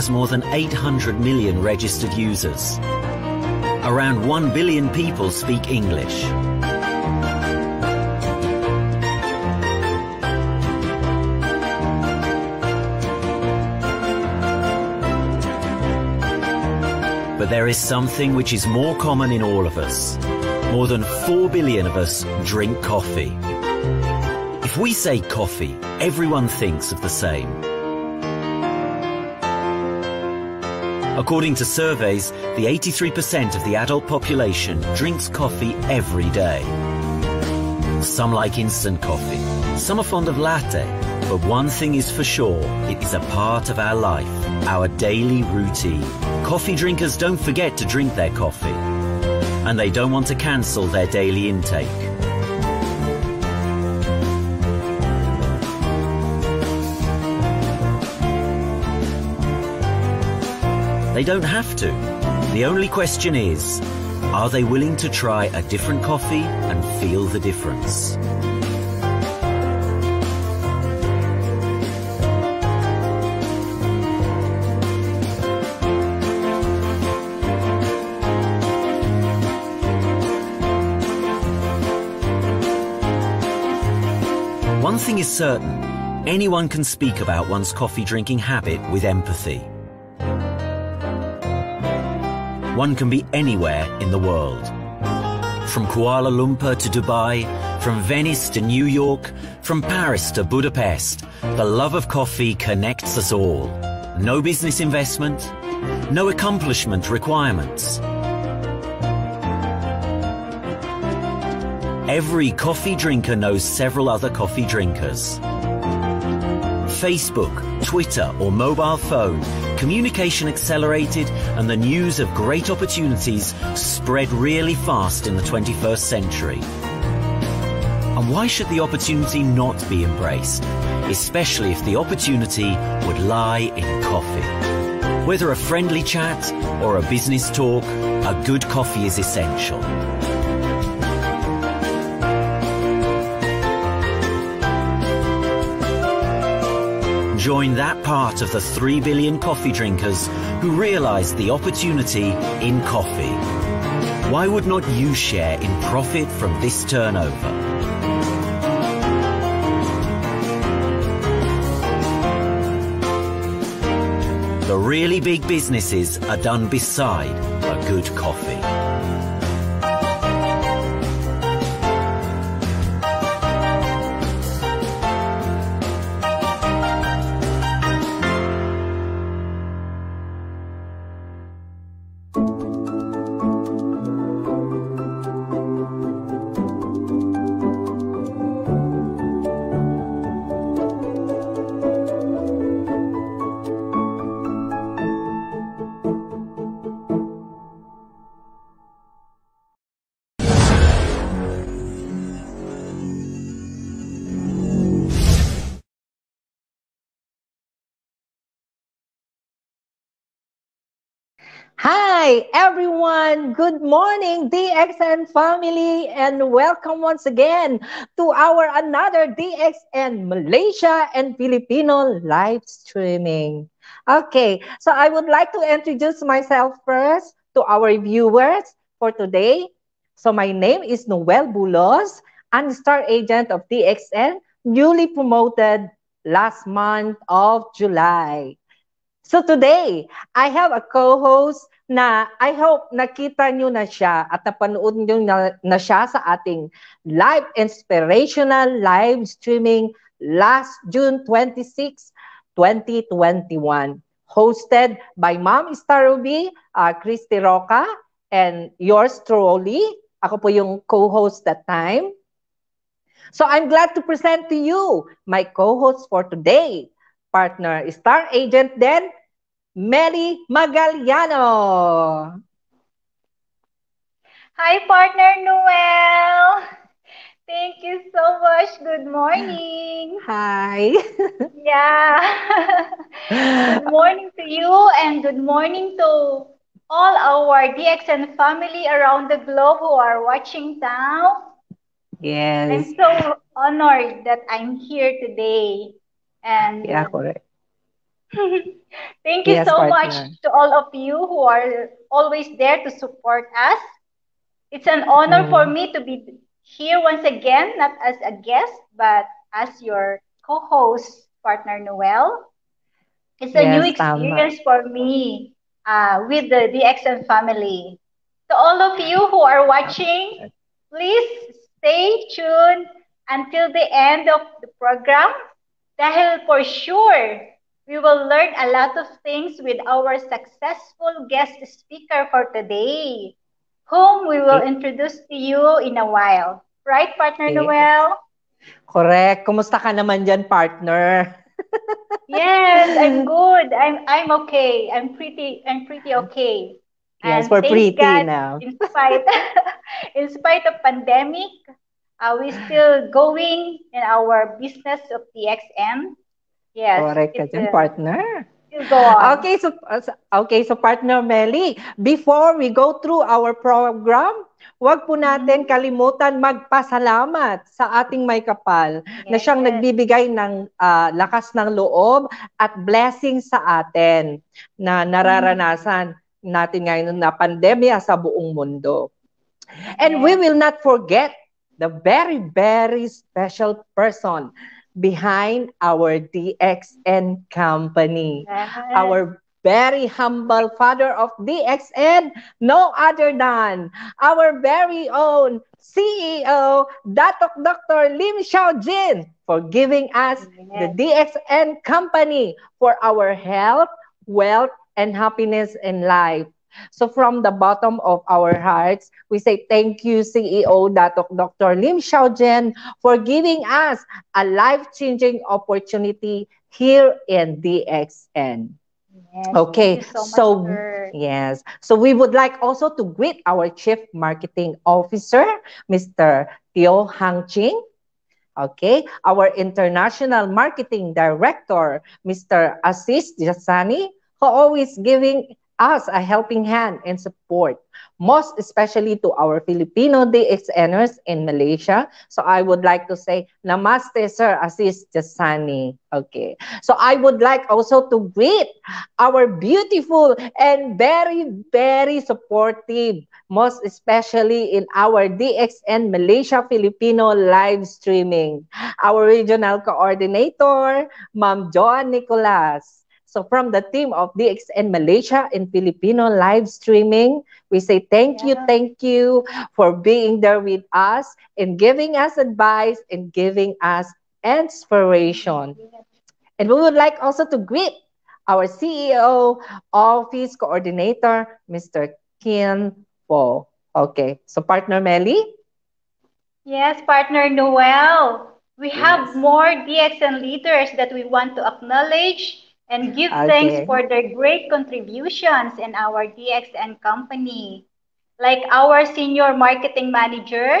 has more than 800 million registered users. Around 1 billion people speak English. But there is something which is more common in all of us. More than 4 billion of us drink coffee. If we say coffee, everyone thinks of the same. According to surveys, the 83% of the adult population drinks coffee every day. Some like instant coffee, some are fond of latte, but one thing is for sure, it is a part of our life, our daily routine. Coffee drinkers don't forget to drink their coffee, and they don't want to cancel their daily intake. They don't have to. The only question is, are they willing to try a different coffee and feel the difference? One thing is certain, anyone can speak about one's coffee drinking habit with empathy one can be anywhere in the world. From Kuala Lumpur to Dubai, from Venice to New York, from Paris to Budapest, the love of coffee connects us all. No business investment, no accomplishment requirements. Every coffee drinker knows several other coffee drinkers. Facebook, Twitter or mobile phone communication accelerated and the news of great opportunities spread really fast in the 21st century. And why should the opportunity not be embraced, especially if the opportunity would lie in coffee? Whether a friendly chat or a business talk, a good coffee is essential. join that part of the 3 billion coffee drinkers who realise the opportunity in coffee. Why would not you share in profit from this turnover? The really big businesses are done beside a good coffee. Hi, everyone. Good morning, DXN family, and welcome once again to our another DXN Malaysia and Filipino live streaming. Okay, so I would like to introduce myself first to our viewers for today. So, my name is Noel Bulos. I'm star agent of DXN, newly promoted last month of July. So today, I have a co-host na I hope nakita nyo na siya at napanood nyo na, na siya sa ating live inspirational live streaming last June 26, 2021. Hosted by Ma'am Star Ruby, uh, Christy Roca, and yours truly. Ako po yung co-host that time. So I'm glad to present to you my co-host for today, partner star agent then Mary Magaliano. Hi, partner Noel. Thank you so much. Good morning. Hi. yeah. good morning to you and good morning to all our DXN family around the globe who are watching now. Yes. I'm so honored that I'm here today. And yeah, correct. Thank you yes, so partner. much to all of you who are always there to support us. It's an honor mm. for me to be here once again, not as a guest, but as your co host, partner Noel. It's a yes, new experience for me uh, with the DXN family. To all of you who are watching, please stay tuned until the end of the program. Dahil for sure, we will learn a lot of things with our successful guest speaker for today, whom we will introduce to you in a while. Right, partner okay. Noel? Correct. Kumusta ka naman dyan, partner? yes, I'm good. I'm I'm okay. I'm pretty I'm pretty okay. Yes, and we're pretty God, now. in spite in spite of pandemic, are uh, we still going in our business of TXM? Yes. Correct ka dyan, partner. Okay, so okay, so partner Melly, before we go through our program, huwag po natin mm-hmm. kalimutan magpasalamat sa ating may kapal yes. na siyang nagbibigay ng uh, lakas ng loob at blessing sa atin na nararanasan mm-hmm. natin ngayon na pandemya sa buong mundo. And we will not forget the very very special person behind our DXN company. Our very humble father of DXN, no other than our very own CEO, Datok Dr. Lim Xiaojin, for giving us the DXN company for our health, wealth, and happiness in life. So from the bottom of our hearts, we say thank you, CEO Dr. Lim Xiaojian, for giving us a life-changing opportunity here in DXN. Yes, okay, so, so yes, so we would like also to greet our Chief Marketing Officer, Mr. Teo Hang Ching. Okay, our International Marketing Director, Mr. Assis Jasani, who always giving us a helping hand and support, most especially to our Filipino DXNers in Malaysia. So I would like to say, Namaste, Sir Aziz Jasani. Okay. So I would like also to greet our beautiful and very, very supportive, most especially in our DXN Malaysia Filipino live streaming, our regional coordinator, Ma'am Joan Nicolas. So from the team of DXN Malaysia and Filipino live streaming, we say thank yeah. you, thank you for being there with us and giving us advice and giving us inspiration. And we would like also to greet our CEO office coordinator, Mr. Kian Po. Okay, so partner Melly? Yes, partner Noel. We yes. have more DXN leaders that we want to acknowledge and give okay. thanks for their great contributions in our DXN company, like our senior marketing manager,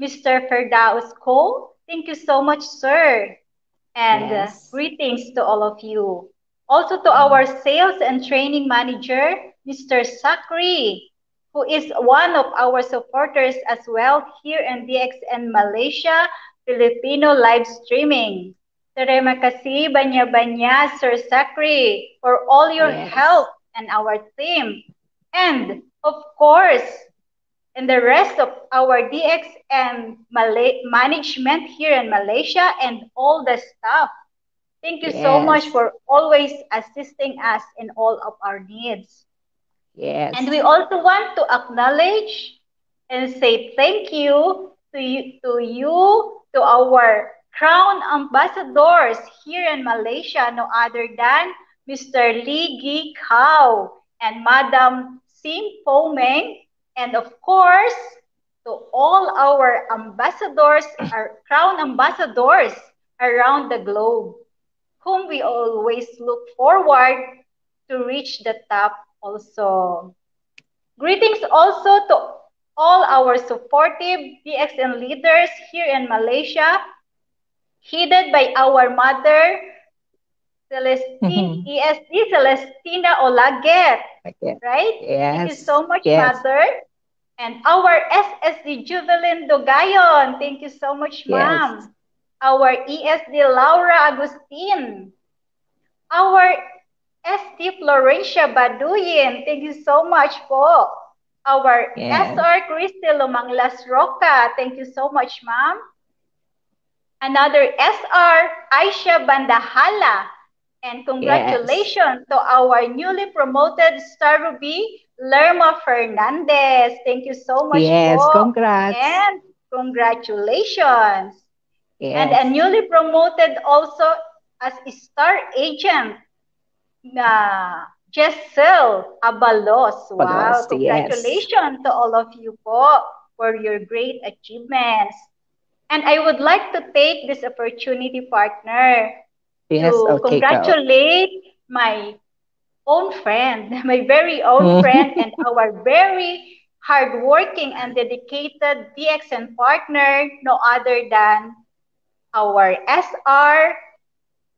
Mr. Ferdaus Cole. Thank you so much, sir. And uh, yes. greetings to all of you. Also to mm. our sales and training manager, Mr. Sakri, who is one of our supporters as well here in DXN Malaysia Filipino live streaming. Terima kasih banyak-banyak Sir Sakri for all your yes. help and our team. And of course, and the rest of our DX and Malay management here in Malaysia and all the staff. Thank you yes. so much for always assisting us in all of our needs. Yes. And we also want to acknowledge and say thank you to you, to you, to our crown ambassadors here in Malaysia, no other than Mr. Lee Gi Kao and Madam Sim Po Meng. And of course, to all our ambassadors, our crown ambassadors around the globe, whom we always look forward to reach the top also. Greetings also to all our supportive BXN leaders here in Malaysia heeded by our mother, Celestine, mm-hmm. ESD Celestina Olaguer, right? Yes. Thank you so much, yes. mother. And our SSD Juvelin Dogayon, thank you so much, yes. mom. Our ESD Laura Agustin, our SD Florencia Baduyin, thank you so much, po. Our yes. SR Crystal Lumanglas Roca, thank you so much, ma'am. Another SR, Aisha Bandahala. And congratulations yes. to our newly promoted Star Ruby, Lerma Fernandez. Thank you so much. Yes, congrats. And congratulations. Yes. And a newly promoted also as star agent, uh, Jessel Abalos. Wow, Abalos, congratulations yes. to all of you po for your great achievements. And I would like to take this opportunity, partner, yes, to okay, congratulate my own friend, my very own mm-hmm. friend, and our very hardworking and dedicated DXN partner, no other than our SR,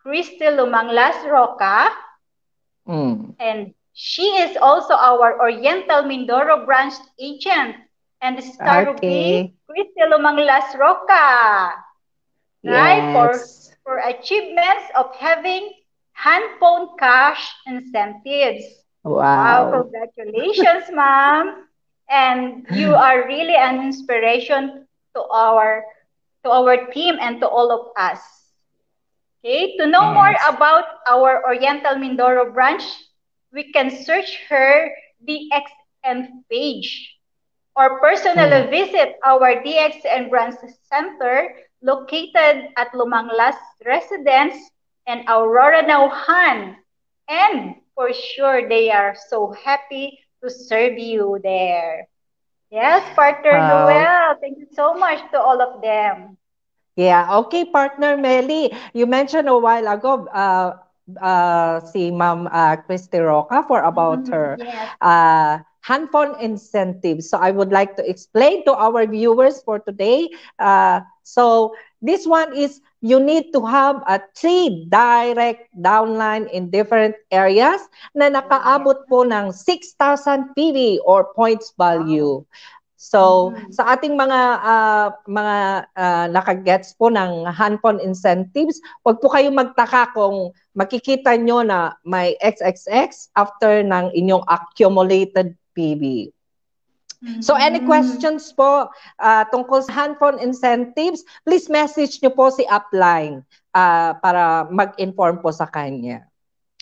Christy Lumanglas Roca. Mm. And she is also our Oriental Mindoro branch agent And the star okay. will be Crystal Lumanglas Roca. Yes. Right? For, for achievements of having handphone phone cash incentives. Wow. wow congratulations, ma'am. And you are really an inspiration to our to our team and to all of us. Okay, to know yes. more about our Oriental Mindoro branch, we can search her DXN page or personally mm. visit our DX and Brands Center located at Lumanglas Residence and Aurora Nauhan. And for sure, they are so happy to serve you there. Yes, partner wow. Noel, thank you so much to all of them. Yeah, okay, partner Melly. You mentioned a while ago uh, uh, si Ma'am uh, Christy Roca for about mm-hmm. her yes. uh, handphone incentive. So I would like to explain to our viewers for today. Uh, so this one is you need to have a three direct downline in different areas na nakaabot po ng 6,000 PV or points value. So mm-hmm. sa ating mga uh, mga uh, nakagets po ng handphone incentives, wag po kayong magtaka kung makikita nyo na may XXX after ng inyong accumulated TV. Mm-hmm. So any questions po uh, tungkol sa handphone incentives, please message nyo po si Upline uh, para mag-inform po sa kanya.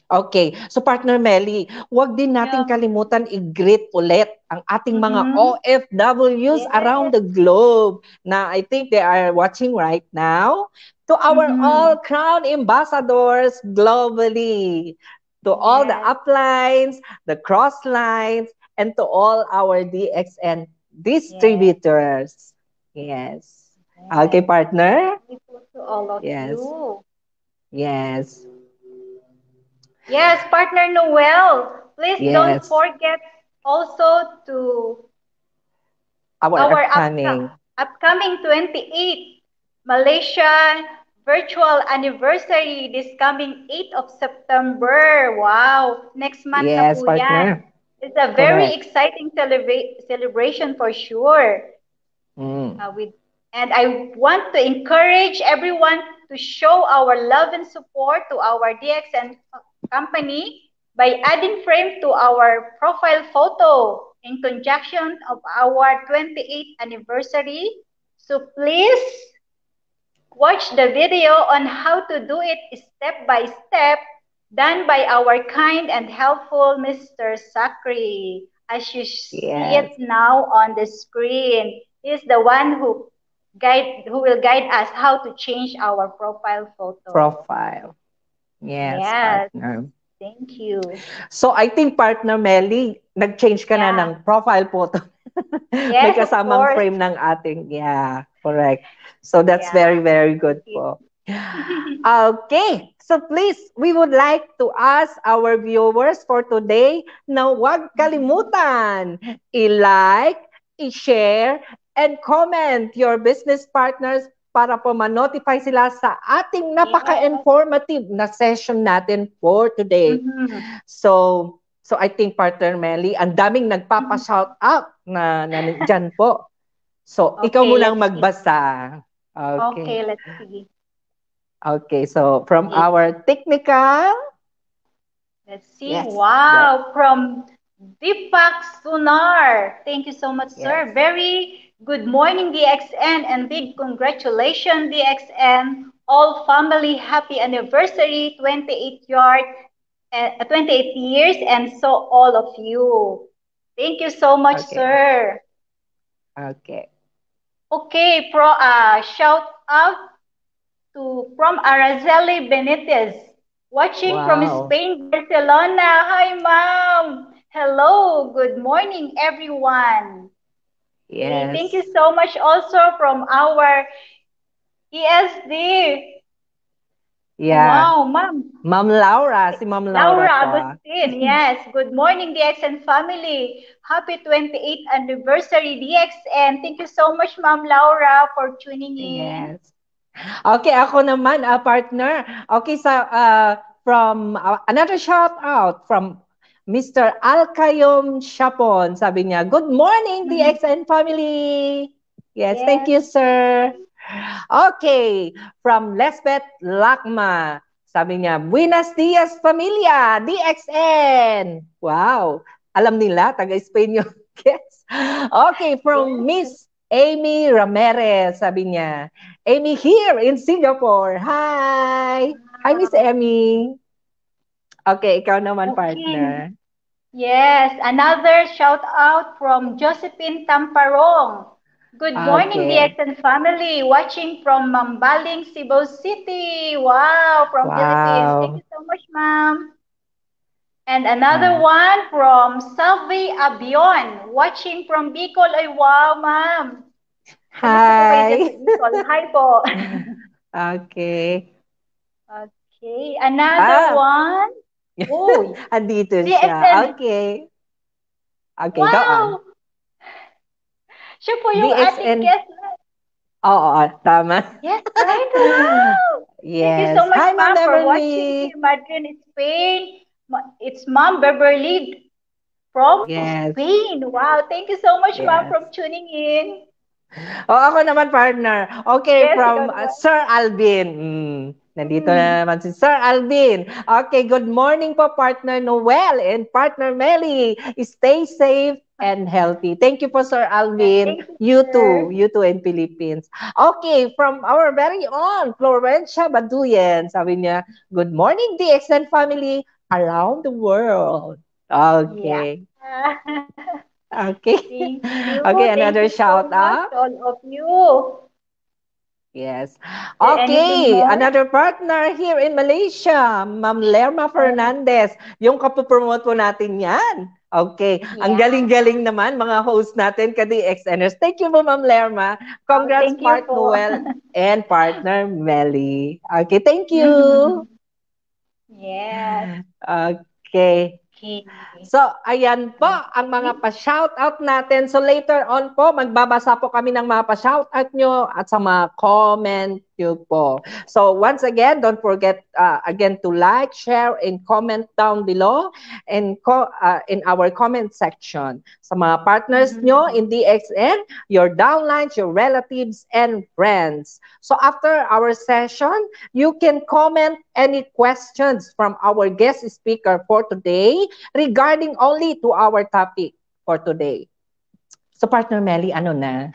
Okay. So partner Melly, huwag din nating yeah. kalimutan i-greet ulit ang ating mga mm-hmm. OFWs yeah. around the globe na I think they are watching right now. To our mm-hmm. all crown ambassadors globally, to all the uplines, the crosslines, and to all our DXN distributors. Yes. yes. Okay, partner. To all of yes. you. Yes. Yes, partner Noel. Please yes. don't forget also to our, our upcoming upcoming twenty eighth Malaysia virtual anniversary this coming eighth of September. Wow, next month yes, na po partner. yan. It's a very Correct. exciting celebra- celebration for sure. Mm. Uh, with and I want to encourage everyone to show our love and support to our DXN company by adding frame to our profile photo in conjunction of our 28th anniversary. So please watch the video on how to do it step by step done by our kind and helpful Mr. Sakri. As you yes. see it now on the screen, he's the one who guide who will guide us how to change our profile photo. Profile. Yes. Yes. Thank you. So I think partner Melly, nag-change ka yeah. na ng profile photo. yes, May kasamang frame ng ating. Yeah, correct. So that's yeah. very very good po. okay. So please, we would like to ask our viewers for today na huwag kalimutan i-like, i-share, and comment your business partners para po ma-notify sila sa ating napaka-informative na session natin for today. Mm-hmm. So, so I think partner Melly, ang daming nagpapa-shout out na, na dyan po. So, okay, ikaw mo lang magbasa. Okay. okay, let's see. Okay, so from our technical. Let's see. Yes. Wow, yes. from Deepak Sunar. Thank you so much, yes. sir. Very good morning, DXN, and big congratulations, DXN. All family, happy anniversary, 28 yard, uh, 28 years, and so all of you. Thank you so much, okay. sir. Okay. Okay, pro, uh, shout out to from Araceli Benitez, watching wow. from Spain, Barcelona. Hi, mom. Hello. Good morning, everyone. Yes. Thank you so much also from our ESD. Yeah. Wow, mom. Mom Laura, si Mom Laura. Laura Agustin, yes. Good morning, DXN family. Happy 28th anniversary, DXN. Thank you so much, Mom Laura, for tuning in. Yes. Okay, ako naman, uh, partner. Okay, sa uh, from uh, another shout out from Mr. Alkayom Chapon. Sabi niya, good morning, DXN family. Yes, yes, thank you, sir. Okay, from Lesbeth Lakma. Sabi niya, Buenas dias, familia, DXN. Wow, alam nila, taga-Spain yung guest. Okay, from Miss Amy Ramirez, sabi niya. Amy here in Singapore. Hi! Hi, Miss ah. Amy. Okay, ikaw naman, okay. partner. Yes, another shout out from Josephine Tamparong. Good morning, okay. DX and family. Watching from Mambaling, Cebu City. Wow, from wow. Philippines. Thank you so much, ma'am. And another ah. one from Salvi Abion, watching from Bicol. Ay, wow, ma'am. Hi. Hi po. Okay. Okay. Another ah. one. Uy. Andito siya. DXL. Okay. Okay, wow. go on. Siya po yung DXN... ating guest. Oo, tama. Yes, right. Wow. Yes. Thank you so much, Hi, ma'am, for watching Imagine Spain. It's Mom Beverly from yes. Spain. Wow, thank you so much, yes. Mom, from tuning in. Oh, ako naman, partner. Okay, yes, from uh, Sir Alvin. Mm. Nandito mm. na naman si Sir Alvin. Okay, good morning po, partner Noel and partner Melly. Stay safe and healthy. Thank you po, Sir Alvin. You, you too. You too in Philippines. Okay, from our very own Florencia Baduyan. Sabi niya, good morning, DXN family around the world. Okay. Yeah. okay. Okay, Thank another shout so out. All of you. Yes. Okay, another partner here in Malaysia, Ma'am Lerma Fernandez. Yung kapopromote po natin yan. Okay. Yeah. Ang galing-galing naman mga host natin, ka-DXNers. Thank you po, Ma'am Lerma. Oh, Congrats, oh, Part Noel and partner Melly. Okay, thank you. Yes. Okay. Okay. So, ayan po ang mga pa-shoutout natin. So, later on po, magbabasa po kami ng mga pa-shoutout nyo at sa mga comment nyo po. So, once again, don't forget uh, again to like, share, and comment down below in, co- uh, in our comment section. Sa mga partners mm-hmm. nyo in DXN, your downlines, your relatives, and friends. So, after our session, you can comment any questions from our guest speaker for today regarding regarding only to our topic for today. So, partner Melly, ano na?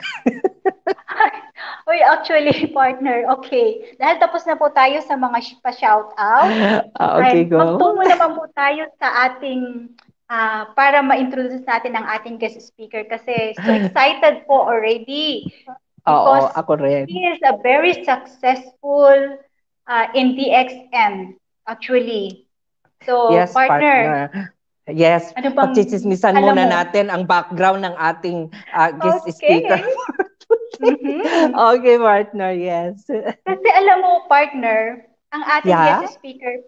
Uy, actually, partner, okay. Dahil tapos na po tayo sa mga sh- pa-shoutout. Ah, okay, go. Magtungo naman po tayo sa ating, uh, para ma-introduce natin ang ating guest speaker kasi so excited po already. Because Oo, ako rin. he is a very successful uh, in DXM, actually. So, yes, partner, partner, Yes, ano bang, pagchichismisan muna mo? natin ang background ng ating uh, guest okay. speaker. mm-hmm. Okay, partner, yes. Kasi alam mo, partner, ang ating yeah? guest speaker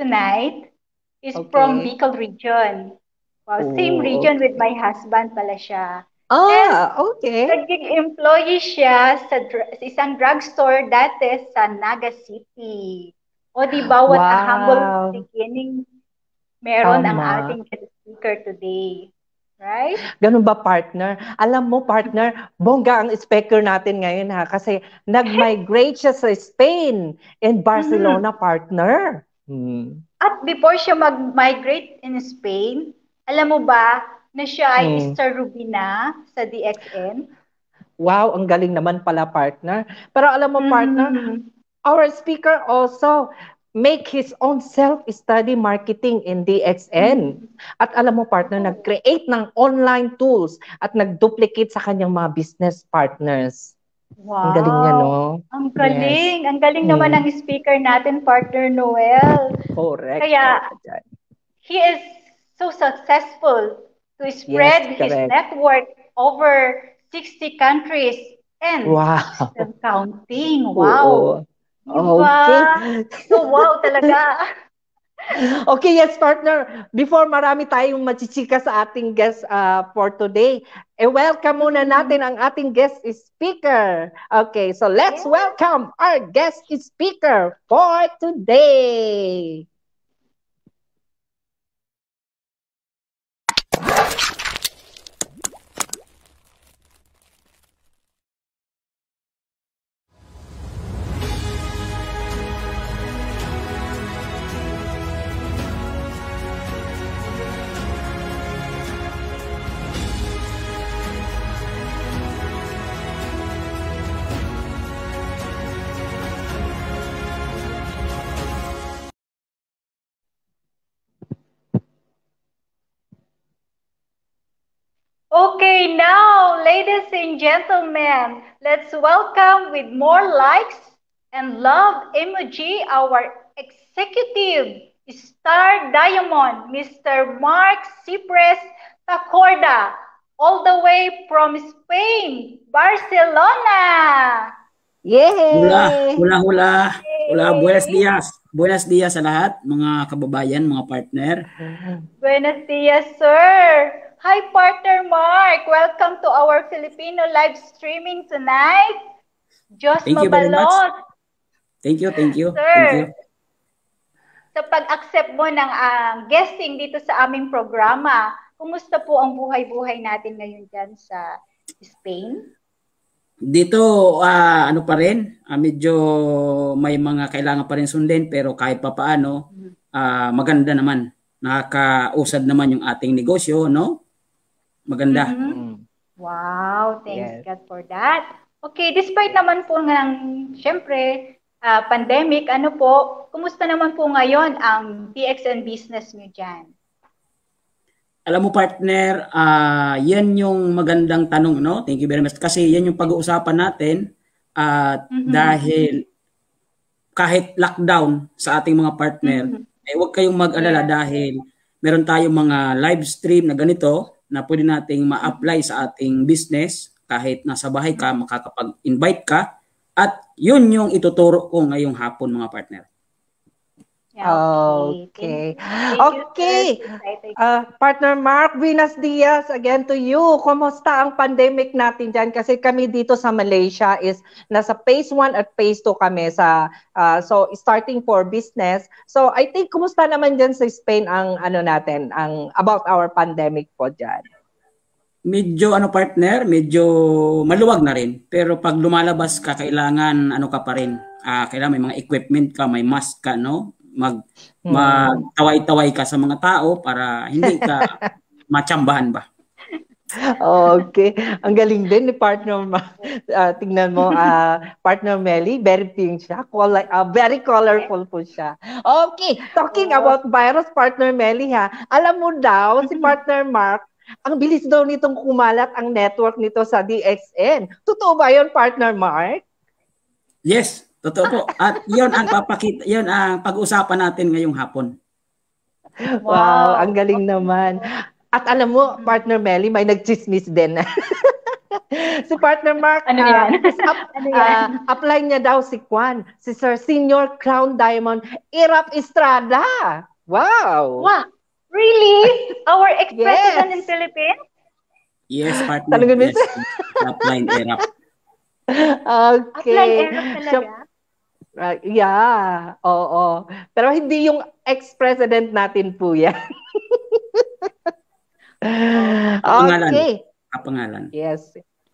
tonight is okay. from Bicol region. Wow, oh. same region with my husband pala siya. Ah, And okay. Naging employee siya sa, dr- sa isang drugstore dati sa Naga City. O di ba, what wow. a humble beginning meron Tama. ang ating speaker today. Right? Ganun ba, partner? Alam mo, partner, bongga ang speaker natin ngayon ha kasi nag-migrate siya sa Spain and mm-hmm. Barcelona, mm-hmm. partner. Mm. At before siya mag-migrate in Spain, alam mo ba na siya ay mm. Mr. Rubina sa DXN? Wow, ang galing naman pala, partner. Pero alam mo, partner, mm-hmm. our speaker also make his own self-study marketing in DXN. At alam mo partner, nag-create ng online tools at nag-duplicate sa kanyang mga business partners. Wow. Ang galing niya, no? Ang galing. Yes. Ang galing naman mm. ng speaker natin, partner Noel. Correct. Kaya, he is so successful to spread yes, his network over 60 countries and wow. counting. Wow. Oo. Oh, diba? okay. So, wow talaga. okay, yes, partner. Before marami tayong machichika sa ating guest uh, for today, eh, welcome muna mm-hmm. natin ang ating guest speaker. Okay, so let's yeah. welcome our guest speaker for today. Okay, now, ladies and gentlemen, let's welcome with more likes and love emoji our executive star diamond, Mr. Mark Cipres Tacorda, all the way from Spain, Barcelona. Yay! Hula, hula, hula. Hula, buenos dias. Buenos dias sa lahat, mga kababayan, mga partner. Buenos dias, sir. Hi, partner Mark. Welcome to our Filipino live streaming tonight. Diyos thank mabalot. Thank you, thank you. Sir, thank you. sa pag-accept mo ng uh, guesting dito sa aming programa, kumusta po ang buhay-buhay natin ngayon dyan sa Spain? Dito, uh, ano pa rin, uh, medyo may mga kailangan pa rin sundin pero kahit pa paano, uh, mm-hmm. maganda naman nakakausad naman yung ating negosyo, no? Maganda. Mm-hmm. Mm. Wow, thank yes. God for that. Okay, despite naman po ng, syempre, uh, pandemic, ano po, kumusta naman po ngayon ang PXN business nyo dyan? Alam mo partner, uh, yan yung magandang tanong, no? Thank you very much. Kasi yan yung pag-uusapan natin at uh, mm-hmm. dahil kahit lockdown sa ating mga partner, mm-hmm. eh huwag kayong mag-alala yeah. dahil meron tayong mga live stream na ganito na pwede nating ma-apply sa ating business kahit nasa bahay ka, makakapag-invite ka. At yun yung ituturo ko ngayong hapon mga partner. Okay. Okay. Uh, partner Mark, Venus Diaz, again to you. Kumusta ang pandemic natin dyan? Kasi kami dito sa Malaysia is nasa phase 1 at phase 2 kami sa uh, so starting for business. So I think kumusta naman dyan sa Spain ang ano natin, ang about our pandemic po dyan? Medyo ano partner, medyo maluwag na rin. Pero pag lumalabas ka, kailangan ano ka pa rin. Uh, kailangan may mga equipment ka, may mask ka, no? mag hmm. magtaway-taway ka sa mga tao para hindi ka matsambahan ba. okay. Ang galing din ni partner ma- uh, tingnan mo uh, partner Melly, very pink siya. Color, uh, very colorful po siya. Okay, talking oh. about virus partner Melly ha. Alam mo daw si partner Mark ang bilis daw nitong kumalat ang network nito sa DXN. Totoo ba 'yon partner Mark? Yes, Totoo po. At yon ang papakita, yon ang pag-uusapan natin ngayong hapon. Wow, wow ang galing naman. At alam mo, partner Melly, may nagchismis din. si partner Mark, ano ah, yan? Uh, up, ano yan? Uh, apply niya daw si Kwan, si Sir Senior Crown Diamond, Irap Estrada. Wow! Wow! Really? Our ex-president yes. in Philippines? Yes, partner. Talagang yes. Top Irap. Okay. Apply Irap talaga? Uh, yeah, oo. Pero hindi yung ex-president natin po yan. Kapangalan. Okay. Kapangalan. Yes,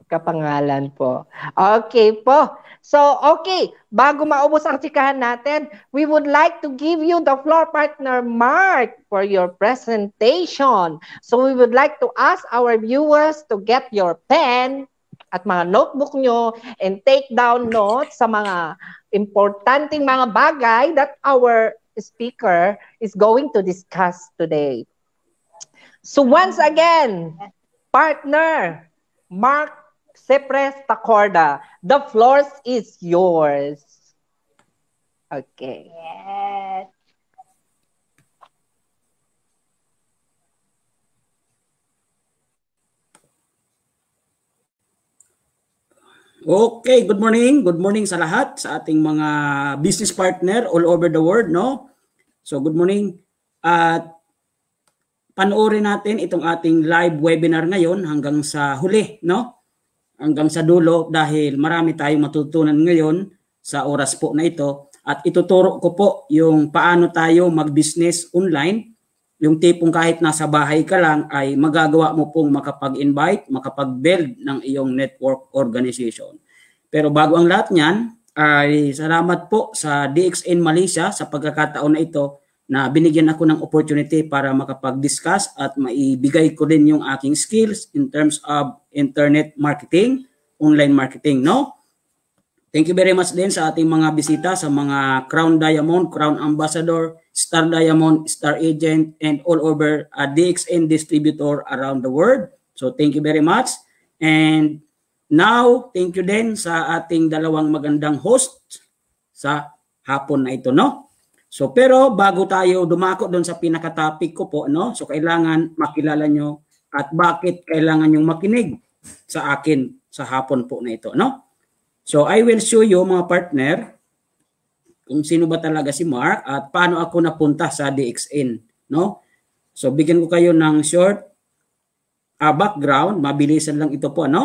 kapangalan po. Okay po. So, okay, bago maubos ang tsikahan natin, we would like to give you the floor partner, Mark, for your presentation. So, we would like to ask our viewers to get your pen at mga notebook nyo and take down notes sa mga importanteng mga bagay that our speaker is going to discuss today. So once again, partner Mark Sepres Tacorda, the floor is yours. Okay. Yeah. Okay, good morning. Good morning sa lahat sa ating mga business partner all over the world, no? So good morning. At panoorin natin itong ating live webinar ngayon hanggang sa huli, no? Hanggang sa dulo dahil marami tayong matutunan ngayon sa oras po na ito at ituturo ko po yung paano tayo mag-business online yung tipong kahit nasa bahay ka lang ay magagawa mo pong makapag-invite, makapag-build ng iyong network organization. Pero bago ang lahat niyan, ay salamat po sa DXN Malaysia sa pagkakataon na ito na binigyan ako ng opportunity para makapag-discuss at maibigay ko din yung aking skills in terms of internet marketing, online marketing, no? Thank you very much din sa ating mga bisita sa mga Crown Diamond, Crown Ambassador, Star Diamond, Star Agent, and all over uh, DXN distributor around the world. So thank you very much. And now, thank you din sa ating dalawang magandang host sa hapon na ito, no? So pero bago tayo dumako doon sa pinaka-topic ko po, no? So kailangan makilala nyo at bakit kailangan yung makinig sa akin sa hapon po na ito, no? So I will show you mga partner kung sino ba talaga si Mark at paano ako napunta sa DXN, no? So bigyan ko kayo ng short uh, background, mabilisan lang ito po, ano?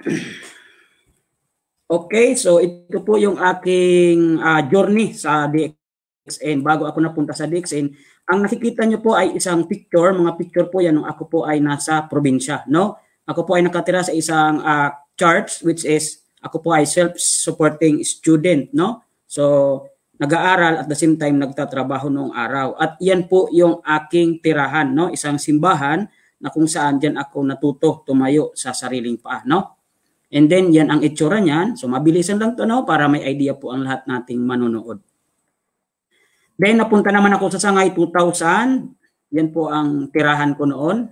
Okay, so ito po yung aking uh, journey sa DXN bago ako napunta sa DXN. Ang nakikita nyo po ay isang picture, mga picture po yan nung ako po ay nasa probinsya, no? Ako po ay nakatira sa isang uh, church which is ako po ay self-supporting student, no? So, nag-aaral at the same time nagtatrabaho noong araw. At yan po yung aking tirahan, no? Isang simbahan na kung saan diyan ako natuto tumayo sa sariling paa, no? And then yan ang itsura niyan. So mabilisan lang to, no? Para may idea po ang lahat nating manonood. Then napunta naman ako sa Sangay 2000. Yan po ang tirahan ko noon.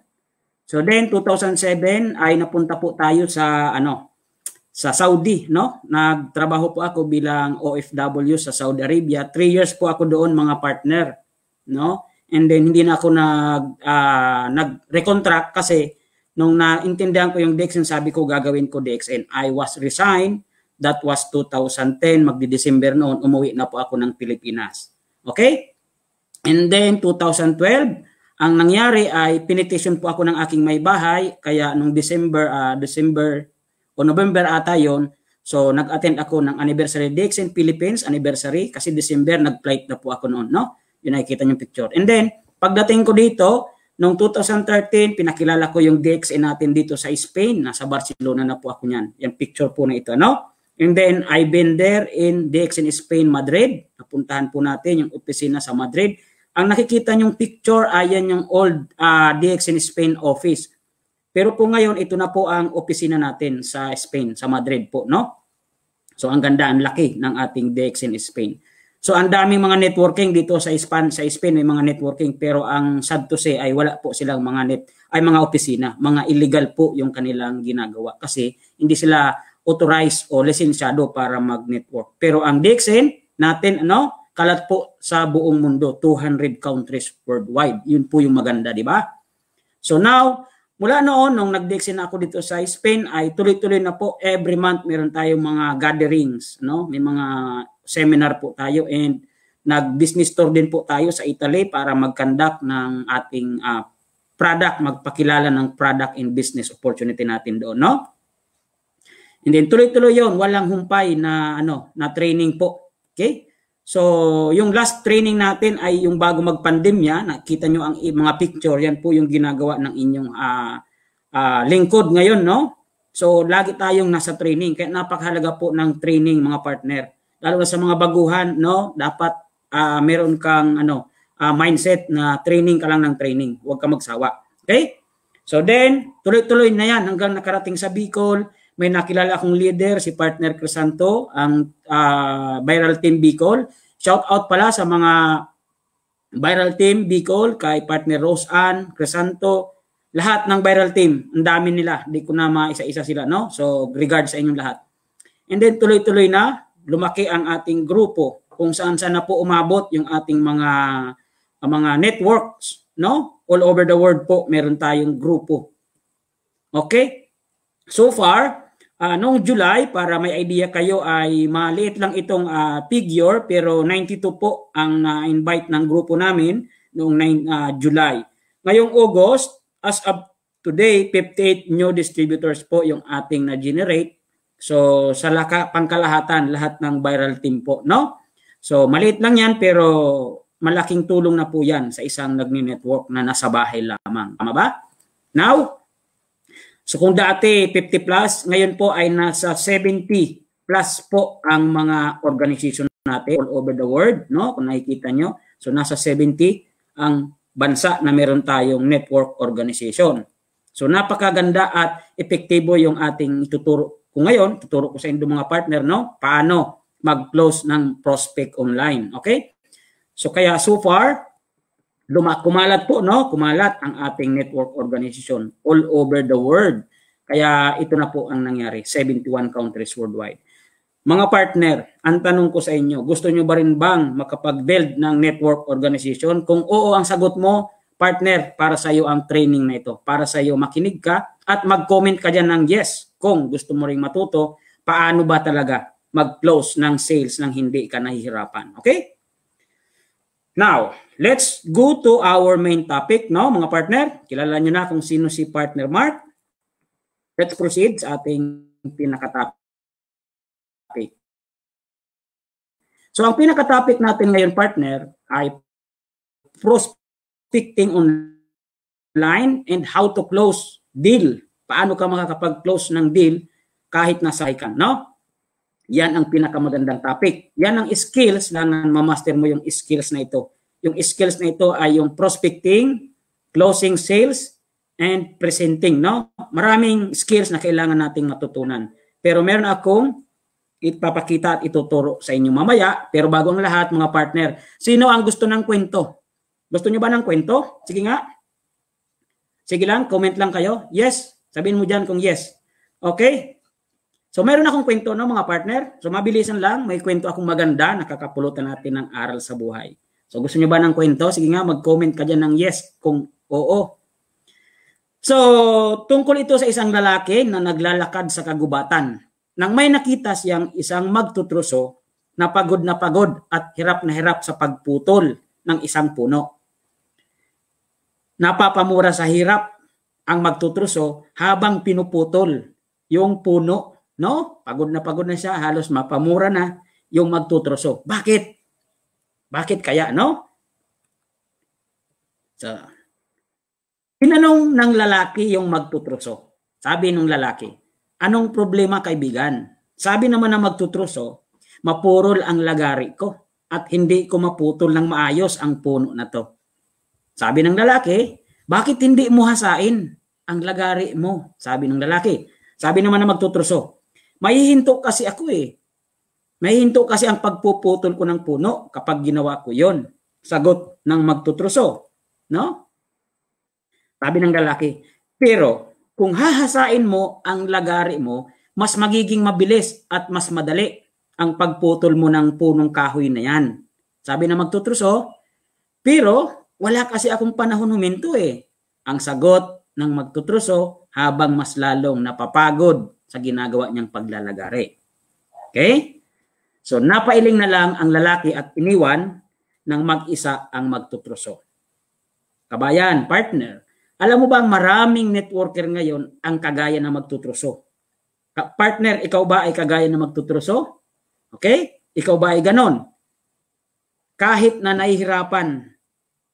So then 2007 ay napunta po tayo sa ano sa Saudi, no? Nagtrabaho po ako bilang OFW sa Saudi Arabia. Three years po ako doon mga partner, no? And then hindi na ako nag uh, nag-recontract kasi nung naintindihan ko yung DXN, sabi ko gagawin ko DXN. I was resigned. That was 2010, magdi-December noon, umuwi na po ako ng Pilipinas. Okay? And then 2012, ang nangyari ay pinetition po ako ng aking may bahay kaya nung December uh, December o November ata yon So nag-attend ako ng anniversary dates in Philippines, anniversary, kasi December nag-flight na po ako noon, no? Yun nakikita niyo picture. And then, pagdating ko dito, noong 2013, pinakilala ko yung DXN natin dito sa Spain, nasa Barcelona na po ako niyan. Yung picture po na ito, no? And then, I've been there in DXN Spain, Madrid. Napuntahan po natin yung opisina sa Madrid. Ang nakikita niyong picture, ayan yung old uh, ah, DXN Spain office. Pero po ngayon, ito na po ang opisina natin sa Spain, sa Madrid po, no? So ang ganda, ang laki ng ating DX in Spain. So ang daming mga networking dito sa Spain, sa Spain may mga networking pero ang sad to say ay wala po silang mga net ay mga opisina, mga illegal po yung kanilang ginagawa kasi hindi sila authorized o lisensyado para mag-network. Pero ang DXN natin ano, kalat po sa buong mundo, 200 countries worldwide. Yun po yung maganda, di ba? So now, Mula noon, nung nag na ako dito sa Spain, ay tuloy-tuloy na po every month meron tayong mga gatherings, no? May mga seminar po tayo and nag-business tour din po tayo sa Italy para mag-conduct ng ating uh, product, magpakilala ng product and business opportunity natin doon, no? And then tuloy-tuloy 'yon, walang humpay na ano, na training po. Okay? So, yung last training natin ay yung bago magpandemya, nakita nyo ang mga picture, yan po yung ginagawa ng inyong uh, uh, lingkod ngayon, no? So, lagi tayong nasa training, kaya napakahalaga po ng training mga partner. Lalo na sa mga baguhan, no? Dapat uh, meron kang ano, uh, mindset na training ka lang ng training, huwag ka magsawa. Okay? So then, tuloy-tuloy na yan hanggang nakarating sa Bicol, may nakilala akong leader, si partner Crisanto, ang uh, viral team Bicol. Shout out pala sa mga viral team Bicol, kay partner Rose Ann, Crisanto, lahat ng viral team, ang dami nila. Hindi ko na maisa-isa sila, no? So, regards sa inyong lahat. And then, tuloy-tuloy na, lumaki ang ating grupo kung saan-saan na po umabot yung ating mga uh, mga networks, no? All over the world po, meron tayong grupo. Okay? So far, Uh, noong July, para may idea kayo, ay maliit lang itong uh, figure pero 92 po ang na-invite ng grupo namin noong 9, uh, ah, July. Ngayong August, as of today, 58 new distributors po yung ating na-generate. So sa laka, pangkalahatan, lahat ng viral team po. No? So maliit lang yan pero malaking tulong na po yan sa isang nagni-network na nasa bahay lamang. Tama ba? Now, So kung dati 50 plus, ngayon po ay nasa 70 plus po ang mga organization natin all over the world, no? Kung nakikita nyo, so nasa 70 ang bansa na meron tayong network organization. So napakaganda at epektibo yung ating ituturo ko ngayon, tuturo ko sa inyo mga partner, no? Paano mag-close ng prospect online, okay? So kaya so far, luma, kumalat po, no? Kumalat ang ating network organization all over the world. Kaya ito na po ang nangyari, 71 countries worldwide. Mga partner, ang tanong ko sa inyo, gusto nyo ba rin bang makapag-build ng network organization? Kung oo ang sagot mo, partner, para sa iyo ang training na ito. Para sa iyo makinig ka at mag-comment ka diyan ng yes kung gusto mo ring matuto paano ba talaga mag-close ng sales nang hindi ka nahihirapan. Okay? Now, Let's go to our main topic, no, mga partner. Kilala niyo na kung sino si partner Mark. Let's proceed sa ating pinaka-topic. So, ang pinaka-topic natin ngayon, partner, ay prospecting online and how to close deal. Paano ka makakapag-close ng deal kahit nasa ka, no? Yan ang pinakamagandang topic. Yan ang skills na mamaster mo yung skills na ito yung skills na ito ay yung prospecting, closing sales, and presenting. No? Maraming skills na kailangan nating matutunan. Pero meron akong ipapakita at ituturo sa inyo mamaya. Pero bago ang lahat, mga partner, sino ang gusto ng kwento? Gusto nyo ba ng kwento? Sige nga. Sige lang, comment lang kayo. Yes. Sabihin mo dyan kung yes. Okay? So meron akong kwento no mga partner. So mabilisan lang, may kwento akong maganda, nakakapulutan natin ng aral sa buhay. So gusto niyo ba ng kwento? Sige nga, mag-comment ka dyan ng yes kung oo. So tungkol ito sa isang lalaki na naglalakad sa kagubatan. Nang may nakita siyang isang magtutruso na pagod na pagod at hirap na hirap sa pagputol ng isang puno. Napapamura sa hirap ang magtutruso habang pinuputol yung puno. No? Pagod na pagod na siya, halos mapamura na yung magtutruso. Bakit? Bakit kaya, no? So, tinanong ng lalaki yung magtutruso. Sabi ng lalaki, anong problema kaibigan? Sabi naman ng magtutruso, mapurol ang lagari ko at hindi ko maputol ng maayos ang puno na to. Sabi ng lalaki, bakit hindi mo hasain ang lagari mo? Sabi ng lalaki. Sabi naman ng magtutruso, mahihinto kasi ako eh. May hinto kasi ang pagpuputol ko ng puno kapag ginawa ko yon. Sagot ng magtutruso. No? Sabi ng lalaki. Pero kung hahasain mo ang lagari mo, mas magiging mabilis at mas madali ang pagputol mo ng punong kahoy na yan. Sabi na magtutruso, pero wala kasi akong panahon huminto eh. Ang sagot ng magtutruso habang mas lalong napapagod sa ginagawa niyang paglalagari. Okay? So napailing na lang ang lalaki at iniwan ng mag-isa ang magtutroso. Kabayan, partner, alam mo ba ang maraming networker ngayon ang kagaya na magtutroso? Partner, ikaw ba ay kagaya na magtutroso? Okay? Ikaw ba ay ganon? Kahit na nahihirapan,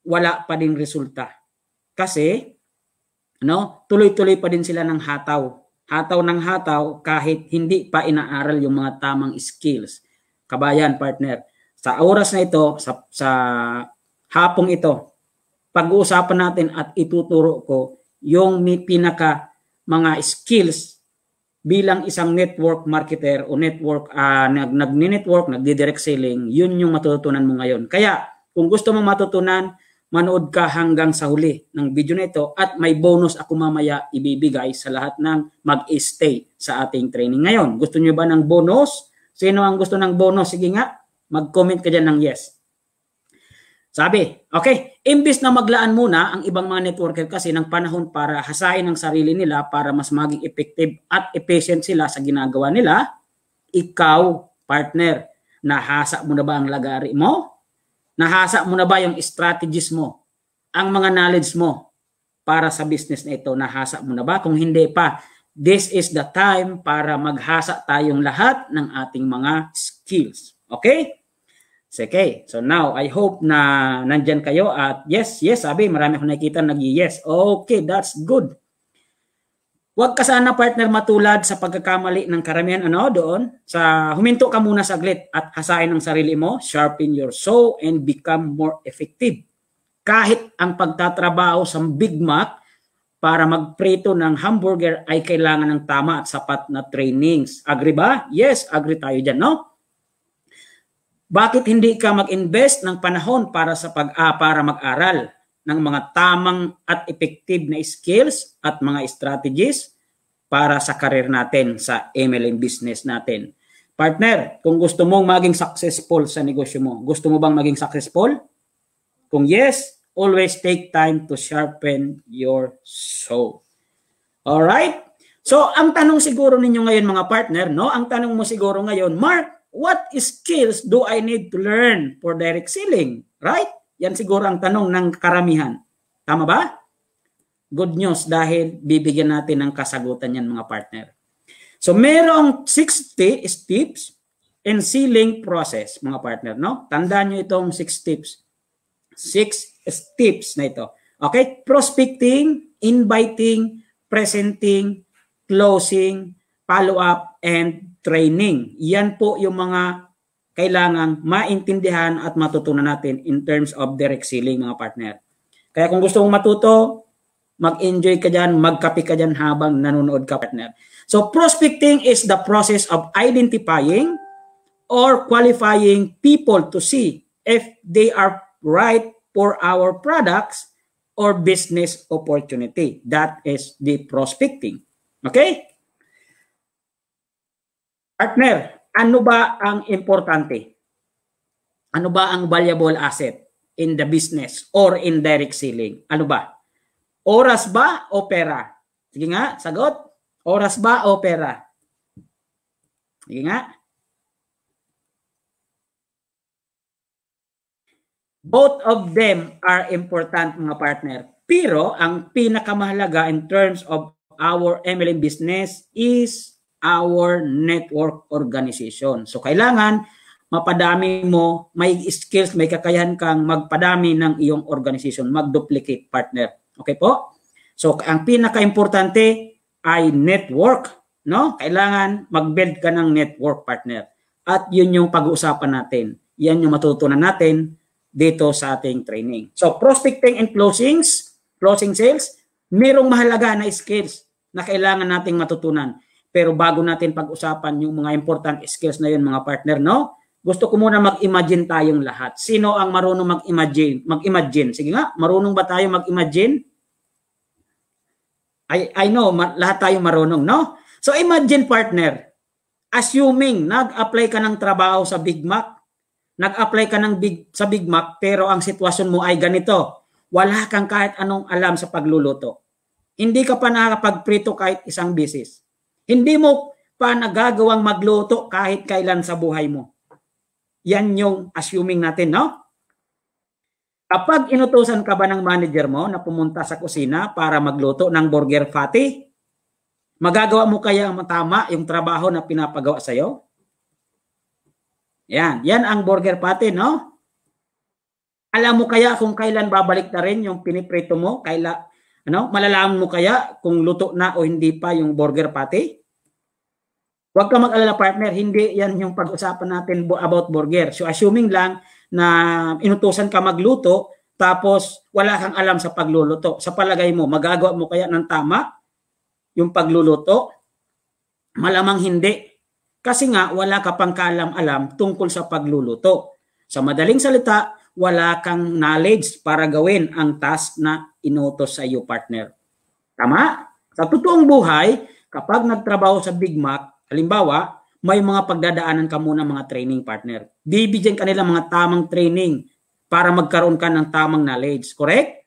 wala pa din resulta. Kasi, no, tuloy-tuloy pa din sila ng hataw. Hataw ng hataw kahit hindi pa inaaral yung mga tamang skills kabayan partner. Sa oras na ito, sa, sa hapong ito, pag-uusapan natin at ituturo ko yung pinaka mga skills bilang isang network marketer o network uh, nag nagne-network, nagdi-direct selling, yun yung matututunan mo ngayon. Kaya kung gusto mong matutunan, manood ka hanggang sa huli ng video na ito at may bonus ako mamaya ibibigay sa lahat ng mag-stay sa ating training ngayon. Gusto niyo ba ng bonus? Sino ang gusto ng bonus? Sige nga, mag-comment ka dyan ng yes. Sabi, okay, imbis na maglaan muna ang ibang mga networker kasi ng panahon para hasain ang sarili nila para mas maging effective at efficient sila sa ginagawa nila, ikaw, partner, nahasa mo na ba ang lagari mo? Nahasa mo na ba yung strategies mo? Ang mga knowledge mo para sa business na ito, nahasa mo na ba? Kung hindi pa, This is the time para maghasa tayong lahat ng ating mga skills. Okay? Okay. So now, I hope na nandyan kayo at yes, yes, sabi, marami akong nakikita nag-yes. Okay, that's good. Huwag ka sana partner matulad sa pagkakamali ng karamihan ano doon. Sa huminto ka muna saglit at hasain ang sarili mo, sharpen your soul and become more effective. Kahit ang pagtatrabaho sa Big Mac para magprito ng hamburger ay kailangan ng tama at sapat na trainings. Agree ba? Yes, agree tayo dyan, no? Bakit hindi ka mag-invest ng panahon para sa pag ah, para mag-aral ng mga tamang at effective na skills at mga strategies para sa karir natin sa MLM business natin? Partner, kung gusto mong maging successful sa negosyo mo, gusto mo bang maging successful? Kung yes, always take time to sharpen your soul. All right? So, ang tanong siguro ninyo ngayon mga partner, no? Ang tanong mo siguro ngayon, Mark, what skills do I need to learn for direct selling? Right? Yan siguro ang tanong ng karamihan. Tama ba? Good news dahil bibigyan natin ng kasagutan yan mga partner. So, merong 60 steps and selling process mga partner, no? Tandaan nyo itong 6 tips. 6 steps na ito. Okay? Prospecting, inviting, presenting, closing, follow-up, and training. Yan po yung mga kailangan maintindihan at matutunan natin in terms of direct selling mga partner. Kaya kung gusto mong matuto, mag-enjoy ka dyan, magkape ka dyan habang nanonood ka partner. So prospecting is the process of identifying or qualifying people to see if they are right for our products or business opportunity. That is the prospecting. Okay? Partner, ano ba ang importante? Ano ba ang valuable asset in the business or in direct selling? Ano ba? Oras ba o pera? Sige nga, sagot. Oras ba o pera? Sige nga. Both of them are important mga partner. Pero ang pinakamahalaga in terms of our MLM business is our network organization. So kailangan mapadami mo, may skills, may kakayahan kang magpadami ng iyong organization, mag-duplicate partner. Okay po? So ang pinaka-importante ay network, no? Kailangan mag-build ka ng network partner. At yun yung pag-uusapan natin. Yan yung matutunan natin dito sa ating training. So prospecting and closings, closing sales, merong mahalaga na skills na kailangan nating matutunan. Pero bago natin pag-usapan yung mga important skills na yun mga partner, no? Gusto ko muna mag-imagine tayong lahat. Sino ang marunong mag-imagine? Mag-imagine. Sige nga, marunong ba tayo mag-imagine? I, I know, ma- lahat tayo marunong, no? So imagine partner, assuming nag-apply ka ng trabaho sa Big Mac, nag-apply ka ng big, sa Big Mac pero ang sitwasyon mo ay ganito. Wala kang kahit anong alam sa pagluluto. Hindi ka pa nakapagprito kahit isang bisis. Hindi mo pa nagagawang magluto kahit kailan sa buhay mo. Yan yung assuming natin, no? Kapag inutusan ka ba ng manager mo na pumunta sa kusina para magluto ng burger fatty, magagawa mo kaya ang tama yung trabaho na pinapagawa sa'yo? Yan, yan ang burger patty, no? Alam mo kaya kung kailan babalik na rin yung piniprito mo? Kaila, ano? Malalaman mo kaya kung luto na o hindi pa yung burger patty? Huwag ka mag-alala partner, hindi yan yung pag-usapan natin about burger. So assuming lang na inutusan ka magluto, tapos wala kang alam sa pagluluto. Sa palagay mo, magagawa mo kaya ng tama yung pagluluto? Malamang hindi. Kasi nga wala ka pang kaalam-alam tungkol sa pagluluto. Sa madaling salita, wala kang knowledge para gawin ang task na inutos sa iyo partner. Tama? Sa totoong buhay, kapag nagtrabaho sa Big Mac, halimbawa, may mga pagdadaanan ka muna mga training partner. Bibigyan kanila nila mga tamang training para magkaroon ka ng tamang knowledge. Correct?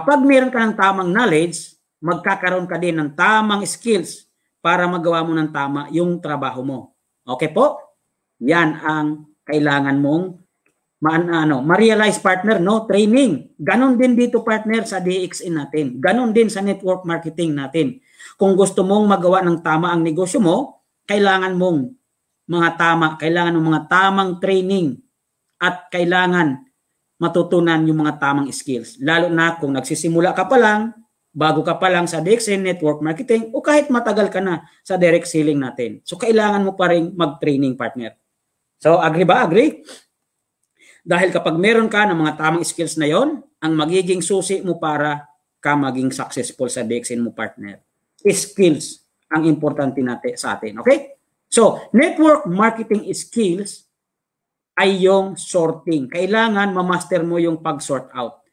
Kapag meron ka ng tamang knowledge, magkakaroon ka din ng tamang skills para magawa mo ng tama yung trabaho mo. Okay po? Yan ang kailangan mong man, ano, ma-realize partner, no? Training. Ganon din dito partner sa DXN natin. Ganon din sa network marketing natin. Kung gusto mong magawa ng tama ang negosyo mo, kailangan mong mga tama, kailangan ng mga tamang training at kailangan matutunan yung mga tamang skills. Lalo na kung nagsisimula ka pa lang, bago ka pa lang sa DXN network marketing o kahit matagal ka na sa direct selling natin. So kailangan mo pa rin mag-training partner. So agree ba? Agree? Dahil kapag meron ka ng mga tamang skills na yon, ang magiging susi mo para ka maging successful sa DXN mo partner. Skills ang importante natin sa atin. Okay? So, network marketing skills ay yung sorting. Kailangan mamaster mo yung pag-sort out.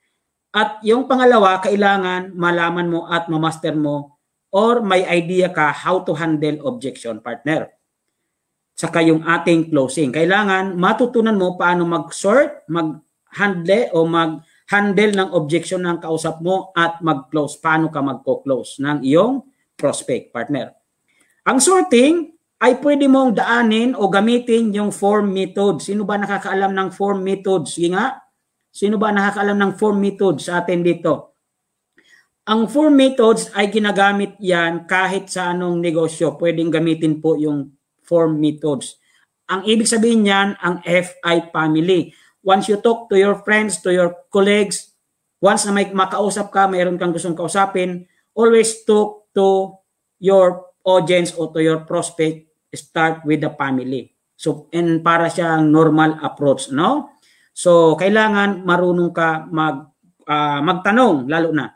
At yung pangalawa, kailangan malaman mo at mamaster mo or may idea ka how to handle objection partner. Saka yung ating closing. Kailangan matutunan mo paano mag-sort, mag-handle o mag-handle ng objection ng kausap mo at mag-close. Paano ka mag-close ng iyong prospect partner. Ang sorting ay pwede mong daanin o gamitin yung form methods. Sino ba nakakaalam ng form methods? Yung nga, Sino ba nakakaalam ng form methods sa atin dito? Ang form methods ay ginagamit yan kahit sa anong negosyo. Pwedeng gamitin po yung form methods. Ang ibig sabihin niyan, ang FI family. Once you talk to your friends, to your colleagues, once na may makausap ka, mayroon kang gustong kausapin, always talk to your audience or to your prospect. Start with the family. So, and para siyang normal approach, no? So, kailangan marunong ka mag, uh, magtanong, lalo na.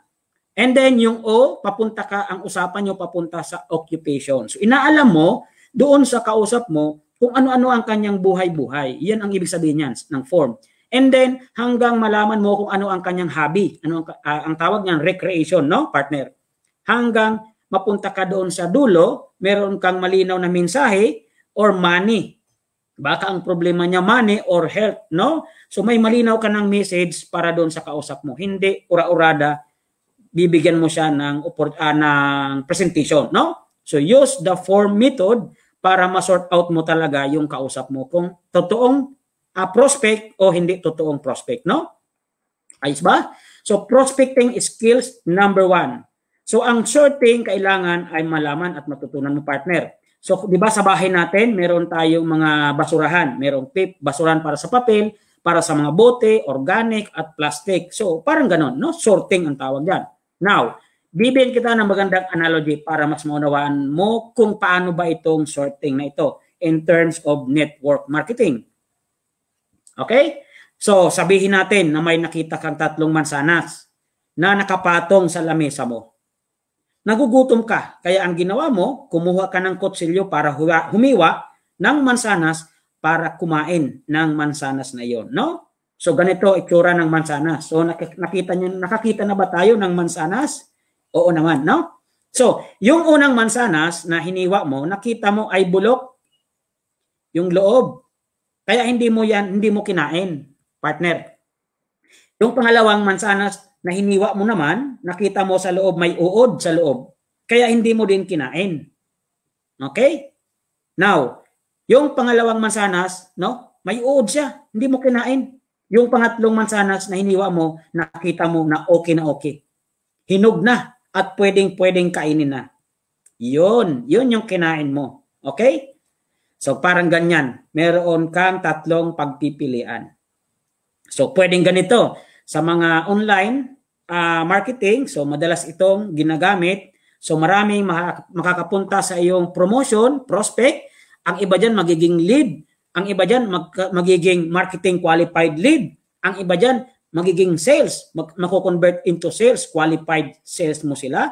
And then, yung O, papunta ka, ang usapan nyo papunta sa occupation. So, inaalam mo, doon sa kausap mo, kung ano-ano ang kanyang buhay-buhay. Yan ang ibig sabihin niyan ng form. And then, hanggang malaman mo kung ano ang kanyang hobby, ano ang, uh, ang tawag niyan, recreation, no, partner? Hanggang mapunta ka doon sa dulo, meron kang malinaw na mensahe or money Baka ang problema niya money or health, no? So may malinaw ka ng message para doon sa kausap mo. Hindi ura-urada, bibigyan mo siya ng, uh, ng presentation, no? So use the form method para ma-sort out mo talaga yung kausap mo kung totoong uh, prospect o hindi totoong prospect, no? Ayos ba? So prospecting skills number one. So ang shorting kailangan ay malaman at matutunan mo partner. So, di ba sa bahay natin, meron tayong mga basurahan. Merong tip, basurahan para sa papel, para sa mga bote, organic, at plastic. So, parang ganon, no? Sorting ang tawag diyan. Now, bibigyan kita ng magandang analogy para mas maunawaan mo kung paano ba itong sorting na ito in terms of network marketing. Okay? So, sabihin natin na may nakita kang tatlong mansanas na nakapatong sa lamesa mo. Nagugutom ka, kaya ang ginawa mo, kumuha ka ng kutsilyo para humiwa ng mansanas para kumain ng mansanas na yon, no? So ganito itsura ng mansanas. So nakita niyo nakakita na ba tayo ng mansanas? Oo naman, no? So, yung unang mansanas na hiniwa mo, nakita mo ay bulok yung loob. Kaya hindi mo yan, hindi mo kinain, partner. Yung pangalawang mansanas, na hiniwa mo naman, nakita mo sa loob may uod sa loob, kaya hindi mo din kinain. Okay? Now, yung pangalawang mansanas, no? May uod siya, hindi mo kinain. Yung pangatlong mansanas na hiniwa mo, nakita mo na okay na okay. Hinog na at pwedeng-pwedeng kainin na. Yun, yun yung kinain mo. Okay? So parang ganyan, meron kang tatlong pagpipilian. So pwedeng ganito, sa mga online, uh, marketing. So madalas itong ginagamit. So maraming makakapunta sa iyong promotion, prospect. Ang iba dyan magiging lead. Ang iba dyan mag, magiging marketing qualified lead. Ang iba dyan magiging sales. Mag, mako-convert into sales. Qualified sales mo sila.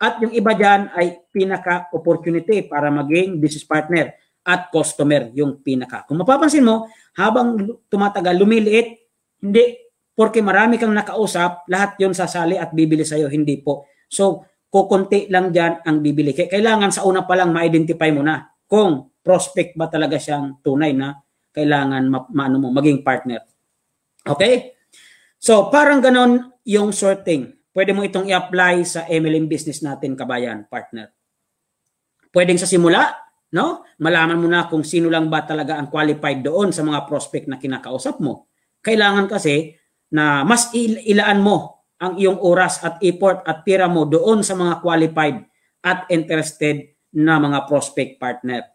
At yung iba dyan ay pinaka-opportunity para maging business partner at customer yung pinaka. Kung mapapansin mo, habang tumatagal, lumiliit, hindi Porque marami kang nakausap, lahat yon sasali at bibili sa'yo, hindi po. So, kukunti lang dyan ang bibili. Kailangan sa una pa lang ma-identify mo na kung prospect ba talaga siyang tunay na kailangan ma- ma- mo, maging partner. Okay? So, parang ganon yung sorting. Pwede mo itong i-apply sa MLM business natin, kabayan, partner. Pwedeng sa simula, no? Malaman mo na kung sino lang ba talaga ang qualified doon sa mga prospect na kinakausap mo. Kailangan kasi na mas ilaan mo ang iyong oras at effort at pira mo doon sa mga qualified at interested na mga prospect partner.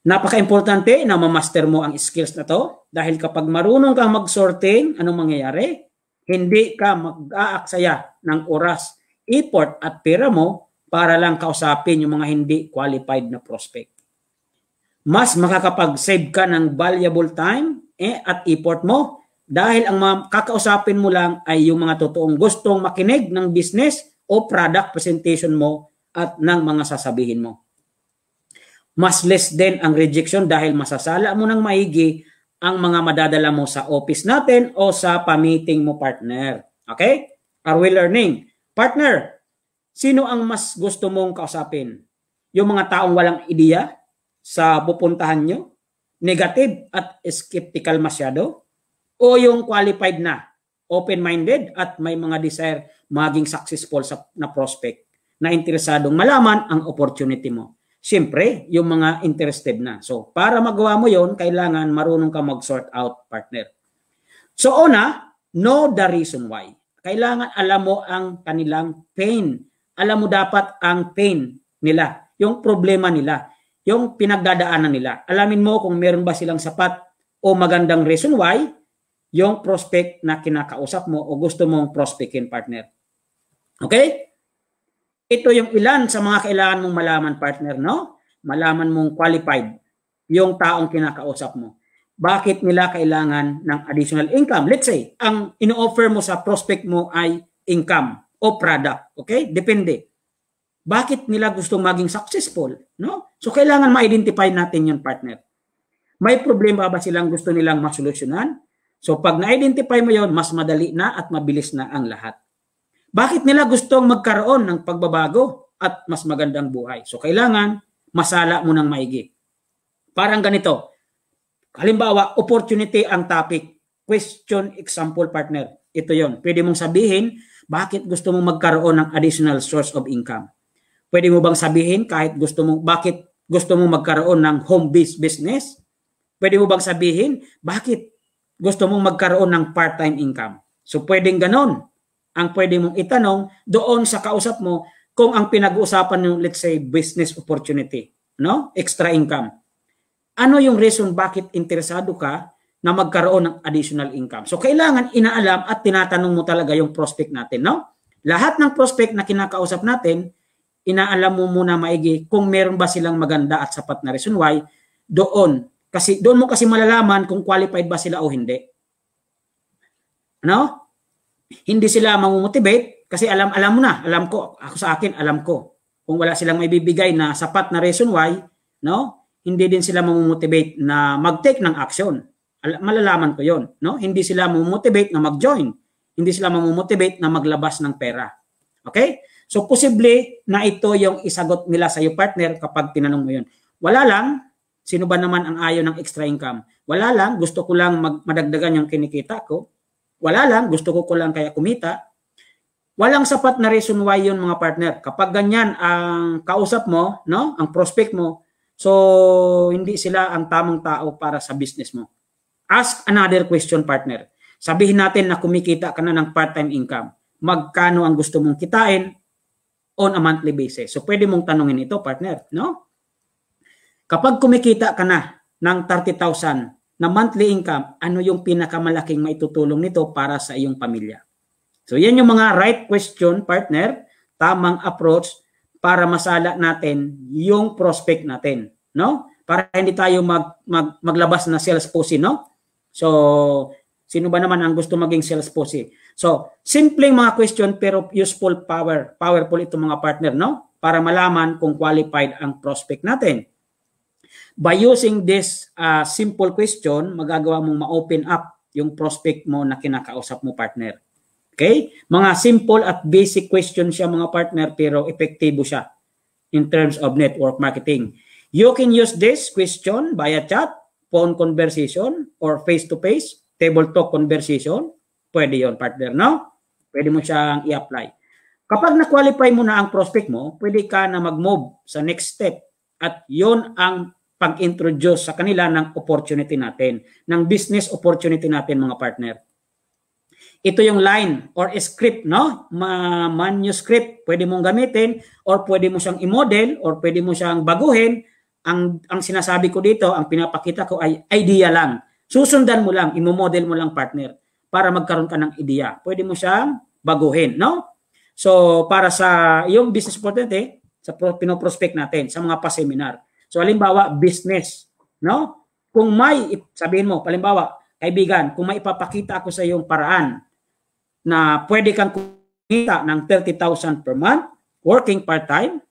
Napaka-importante na ma-master mo ang skills na to dahil kapag marunong kang mag-sorting, anong mangyayari? Hindi ka mag-aaksaya ng oras, effort at pera mo para lang kausapin yung mga hindi qualified na prospect. Mas makakapag-save ka ng valuable time eh, at effort mo dahil ang mga kakausapin mo lang ay yung mga totoong gustong makinig ng business o product presentation mo at ng mga sasabihin mo. Mas less din ang rejection dahil masasala mo ng maigi ang mga madadala mo sa office natin o sa pamiting mo partner. Okay? Are we learning? Partner, sino ang mas gusto mong kausapin? Yung mga taong walang ideya sa pupuntahan nyo? Negative at skeptical masyado? o yung qualified na, open-minded at may mga desire maging successful sa, na prospect na interesadong malaman ang opportunity mo. Siyempre, yung mga interested na. So, para magawa mo yon kailangan marunong ka mag-sort out, partner. So, una, know the reason why. Kailangan alam mo ang kanilang pain. Alam mo dapat ang pain nila, yung problema nila, yung pinagdadaanan nila. Alamin mo kung meron ba silang sapat o magandang reason why yung prospect na kinakausap mo o gusto mong prospectin partner. Okay? Ito yung ilan sa mga kailangan mong malaman partner, no? Malaman mong qualified yung taong kinakausap mo. Bakit nila kailangan ng additional income? Let's say, ang ino-offer mo sa prospect mo ay income o product. Okay? Depende. Bakit nila gusto maging successful? No? So, kailangan ma-identify natin yung partner. May problema ba silang gusto nilang masolusyonan? So pag na-identify mo yon, mas madali na at mabilis na ang lahat. Bakit nila gustong magkaroon ng pagbabago at mas magandang buhay? So kailangan masala mo ng maigi. Parang ganito. Halimbawa, opportunity ang topic. Question example partner. Ito yon. Pwede mong sabihin, bakit gusto mong magkaroon ng additional source of income? Pwede mo bang sabihin kahit gusto mong, bakit gusto mong magkaroon ng home-based business? Pwede mo bang sabihin, bakit gusto mong magkaroon ng part-time income. So pwedeng ganon. Ang pwede mong itanong doon sa kausap mo kung ang pinag-uusapan yung let's say business opportunity, no? Extra income. Ano yung reason bakit interesado ka na magkaroon ng additional income? So kailangan inaalam at tinatanong mo talaga yung prospect natin, no? Lahat ng prospect na kinakausap natin, inaalam mo muna maigi kung meron ba silang maganda at sapat na reason why doon kasi doon mo kasi malalaman kung qualified ba sila o hindi. No? Hindi sila mamomotivate kasi alam alam mo na, alam ko, ako sa akin alam ko. Kung wala silang maibibigay na sapat na reason why, no? Hindi din sila mamomotivate na mag-take ng action. Malalaman ko 'yon, no? Hindi sila mamomotivate na mag-join. Hindi sila mamomotivate na maglabas ng pera. Okay? So posible na ito yung isagot nila sa iyo partner kapag tinanong mo 'yon. Wala lang, Sino ba naman ang ayaw ng extra income? Wala lang, gusto ko lang mag- madagdagan yung kinikita ko. Wala lang, gusto ko ko lang kaya kumita. Walang sapat na reason why yun mga partner. Kapag ganyan ang kausap mo, no? ang prospect mo, so hindi sila ang tamang tao para sa business mo. Ask another question partner. Sabihin natin na kumikita ka na ng part-time income. Magkano ang gusto mong kitain on a monthly basis? So pwede mong tanungin ito partner, no? Kapag kumikita ka na ng 30,000 na monthly income, ano yung pinakamalaking maitutulong nito para sa iyong pamilya? So yan yung mga right question, partner, tamang approach para masala natin yung prospect natin, no? Para hindi tayo mag, mag maglabas na sales posi, no? So sino ba naman ang gusto maging sales posi? So simpleng mga question pero useful power, powerful itong mga partner, no? Para malaman kung qualified ang prospect natin by using this uh, simple question, magagawa mong ma-open up yung prospect mo na kinakausap mo partner. Okay? Mga simple at basic question siya mga partner pero epektibo siya in terms of network marketing. You can use this question via chat, phone conversation, or face-to-face, -face, table talk conversation. Pwede yon partner, no? Pwede mo siyang i-apply. Kapag na-qualify mo na ang prospect mo, pwede ka na mag-move sa next step. At yon ang pag-introduce sa kanila ng opportunity natin, ng business opportunity natin mga partner. Ito yung line or script, no? Ma manuscript, pwede mong gamitin or pwede mo siyang i-model or pwede mo siyang baguhin. Ang, ang sinasabi ko dito, ang pinapakita ko ay idea lang. Susundan mo lang, imo-model mo lang partner para magkaroon ka ng ideya. Pwede mo siyang baguhin, no? So, para sa yung business opportunity, sa pinoprospect natin, sa mga pa-seminar. So halimbawa, business, no? Kung may sabihin mo, halimbawa, kaibigan, kung may ipapakita ako sa iyong paraan na pwede kang kumita ng 30,000 per month, working part-time,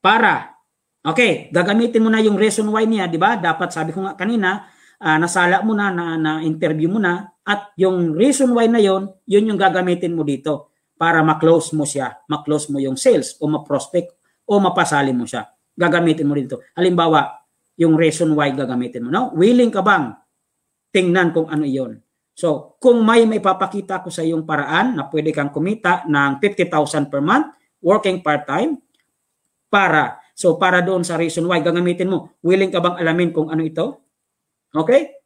para, okay, gagamitin mo na yung reason why niya, di ba? Dapat sabi ko nga kanina, uh, nasala mo na, na, na interview mo na, at yung reason why na yon, yun yung gagamitin mo dito para ma-close mo siya, ma-close mo yung sales o ma-prospect o mapasali mo siya gagamitin mo dito. Halimbawa, yung reason why gagamitin mo. No? Willing ka bang tingnan kung ano iyon? So, kung may maipapakita ko sa iyong paraan na pwede kang kumita ng 50,000 per month, working part-time, para. So, para doon sa reason why gagamitin mo. Willing ka bang alamin kung ano ito? Okay?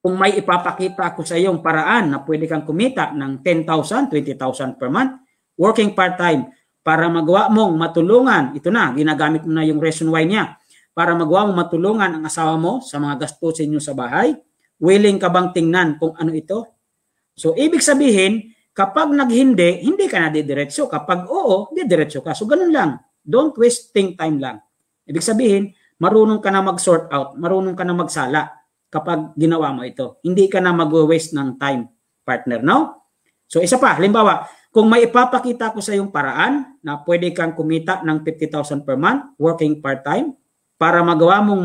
Kung may ipapakita ko sa iyong paraan na pwede kang kumita ng 10,000, 20,000 per month, working part-time, para magawa mong matulungan. Ito na, ginagamit mo na yung reason why niya. Para magawa mong matulungan ang asawa mo sa mga gastusin niyo sa bahay. Willing ka bang tingnan kung ano ito? So, ibig sabihin, kapag naghindi, hindi ka na didiretso. Kapag oo, didiretso ka. So, ganun lang. Don't wasting time lang. Ibig sabihin, marunong ka na mag-sort out, marunong ka na magsala kapag ginawa mo ito. Hindi ka na mag-waste ng time, partner, no? So isa pa, halimbawa, kung may ipapakita ko sa iyong paraan na pwede kang kumita ng 50,000 per month working part-time para magawa mong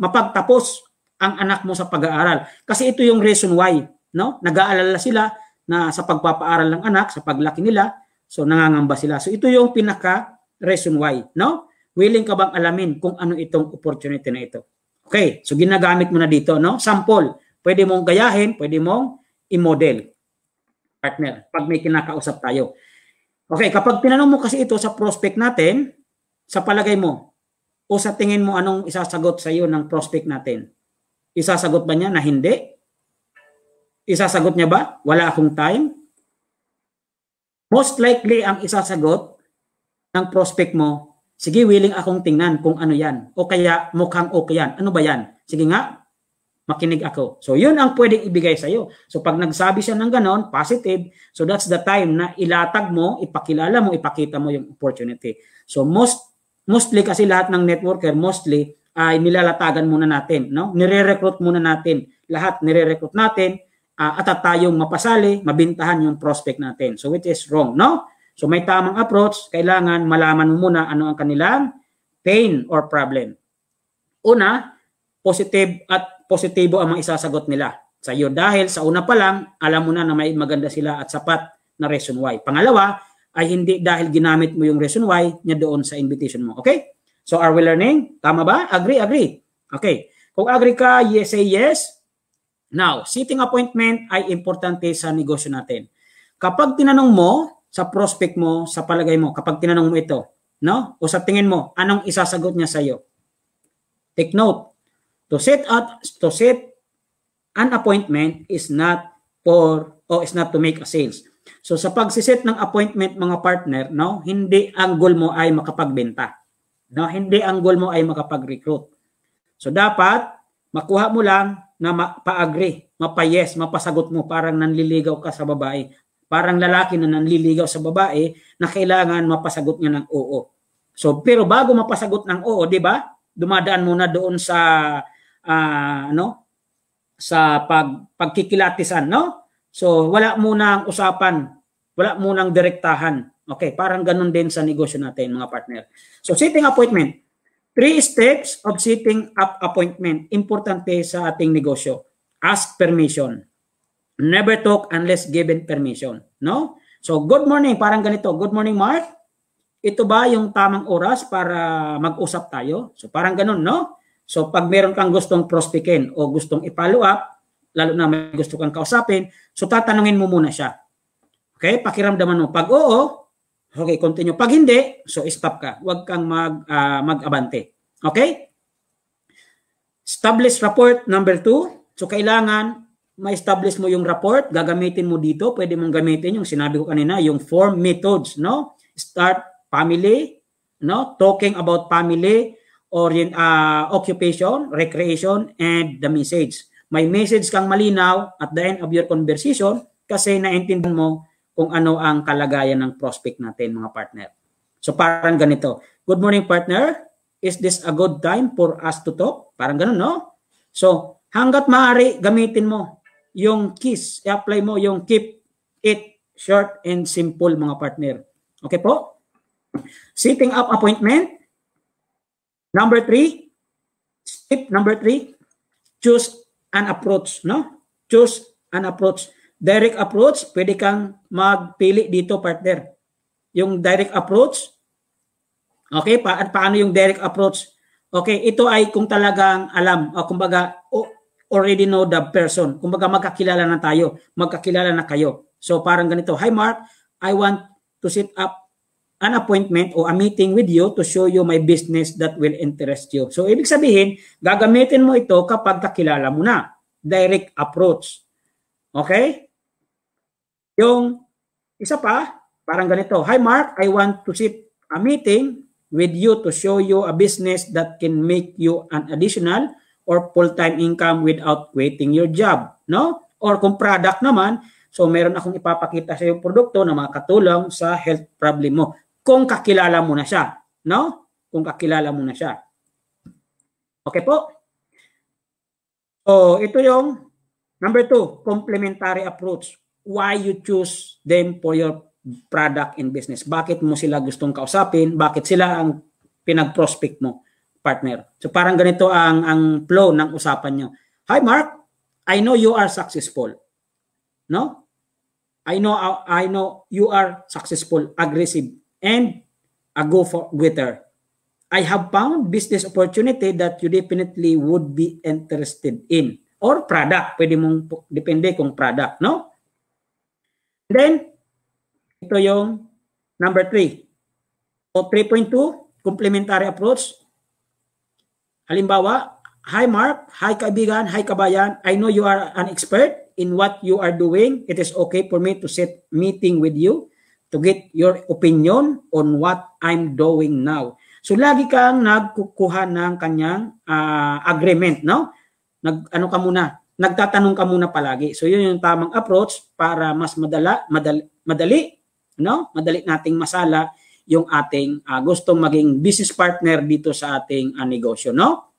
mapagtapos ang anak mo sa pag-aaral. Kasi ito yung reason why, no? Nag-aalala sila na sa pagpapaaral ng anak, sa paglaki nila, so nangangamba sila. So ito yung pinaka reason why, no? Willing ka bang alamin kung ano itong opportunity na ito? Okay, so ginagamit mo na dito, no? Sample, pwede mong gayahin, pwede mong i-model partner pag may kinakausap tayo. Okay, kapag tinanong mo kasi ito sa prospect natin, sa palagay mo, o sa tingin mo anong isasagot sa iyo ng prospect natin? Isasagot ba niya na hindi? Isasagot niya ba? Wala akong time? Most likely ang isasagot ng prospect mo, sige willing akong tingnan kung ano yan. O kaya mukhang okay yan. Ano ba yan? Sige nga, makinig ako. So yun ang pwedeng ibigay sa iyo. So pag nagsabi siya ng ganon, positive, so that's the time na ilatag mo, ipakilala mo, ipakita mo yung opportunity. So most mostly kasi lahat ng networker mostly ay nilalatagan muna natin, no? Nire-recruit muna natin. Lahat nire-recruit natin uh, at tayong mapasali, mabintahan yung prospect natin. So which is wrong, no? So may tamang approach, kailangan malaman mo muna ano ang kanilang pain or problem. Una, positive at positibo ang mga isasagot nila sa iyo dahil sa una pa lang alam mo na na may maganda sila at sapat na reason why. Pangalawa ay hindi dahil ginamit mo yung reason why niya doon sa invitation mo. Okay? So are we learning? Tama ba? Agree, agree. Okay. Kung agree ka, yes say yes. Now, sitting appointment ay importante sa negosyo natin. Kapag tinanong mo sa prospect mo, sa palagay mo, kapag tinanong mo ito, no? O sa tingin mo, anong isasagot niya sa iyo? Take note, To set up to set an appointment is not for or is not to make a sales. So sa pagsiset ng appointment mga partner, no, hindi ang goal mo ay makapagbenta. No, hindi ang goal mo ay makapag-recruit. So dapat makuha mo lang na pa-agree, mapayes, mapasagot mo parang nanliligaw ka sa babae. Parang lalaki na nanliligaw sa babae na kailangan mapasagot niya ng oo. So pero bago mapasagot ng oo, 'di ba? Dumadaan muna doon sa uh, ano sa pag pagkikilatisan, no? So wala muna ang usapan, wala muna ang direktahan. Okay, parang ganun din sa negosyo natin mga partner. So setting appointment, three steps of setting up appointment importante sa ating negosyo. Ask permission. Never talk unless given permission, no? So good morning, parang ganito. Good morning, Mark. Ito ba yung tamang oras para mag-usap tayo? So parang ganun, no? So pag meron kang gustong prospectin o gustong i-follow up, lalo na may gusto kang kausapin, so tatanungin mo muna siya. Okay? Pakiramdaman mo. Pag oo, okay, continue. Pag hindi, so stop ka. Huwag kang mag, uh, mag-abante. Okay? Establish rapport number two. So kailangan ma-establish mo yung rapport, gagamitin mo dito, pwede mong gamitin yung sinabi ko kanina, yung form methods, no? Start family, no? Talking about family, orient, uh, occupation, recreation, and the message. May message kang malinaw at the end of your conversation kasi naintindihan mo kung ano ang kalagayan ng prospect natin mga partner. So parang ganito, good morning partner, is this a good time for us to talk? Parang ganun, no? So hanggat maaari, gamitin mo yung kiss, apply mo yung keep it short and simple mga partner. Okay po? Setting up appointment, Number three, step number three, choose an approach, no? Choose an approach. Direct approach, pwede kang magpili dito, partner. Yung direct approach, okay, pa paano yung direct approach? Okay, ito ay kung talagang alam, o kumbaga, o, already know the person. Kumbaga, magkakilala na tayo, magkakilala na kayo. So, parang ganito, Hi Mark, I want to set up an appointment or a meeting with you to show you my business that will interest you. So, ibig sabihin, gagamitin mo ito kapag kakilala mo na. Direct approach. Okay? Yung isa pa, parang ganito, Hi Mark, I want to sit a meeting with you to show you a business that can make you an additional or full-time income without quitting your job. No? Or kung product naman, So meron akong ipapakita sa yung produkto na makakatulong sa health problem mo kung kakilala mo na siya, no? Kung kakilala mo na siya. Okay po? So, ito yung number two, complementary approach. Why you choose them for your product and business? Bakit mo sila gustong kausapin? Bakit sila ang pinag-prospect mo, partner? So, parang ganito ang, ang flow ng usapan nyo. Hi, Mark. I know you are successful. No? I know I know you are successful, aggressive, and a go-getter. for I have found business opportunity that you definitely would be interested in. Or product. Pwede mong, depende kung product, no? Then, ito yung number 3. So 3.2, complementary approach. Halimbawa, Hi Mark, hi kaibigan, hi kabayan. I know you are an expert in what you are doing. It is okay for me to set meeting with you to get your opinion on what I'm doing now. So lagi kang nagkukuha ng kanyang uh, agreement, no? Nag ano ka muna, nagtatanong ka muna palagi. So yun yung tamang approach para mas madala, madali, madali no? Madali nating masala yung ating uh, gustong maging business partner dito sa ating uh, negosyo, no?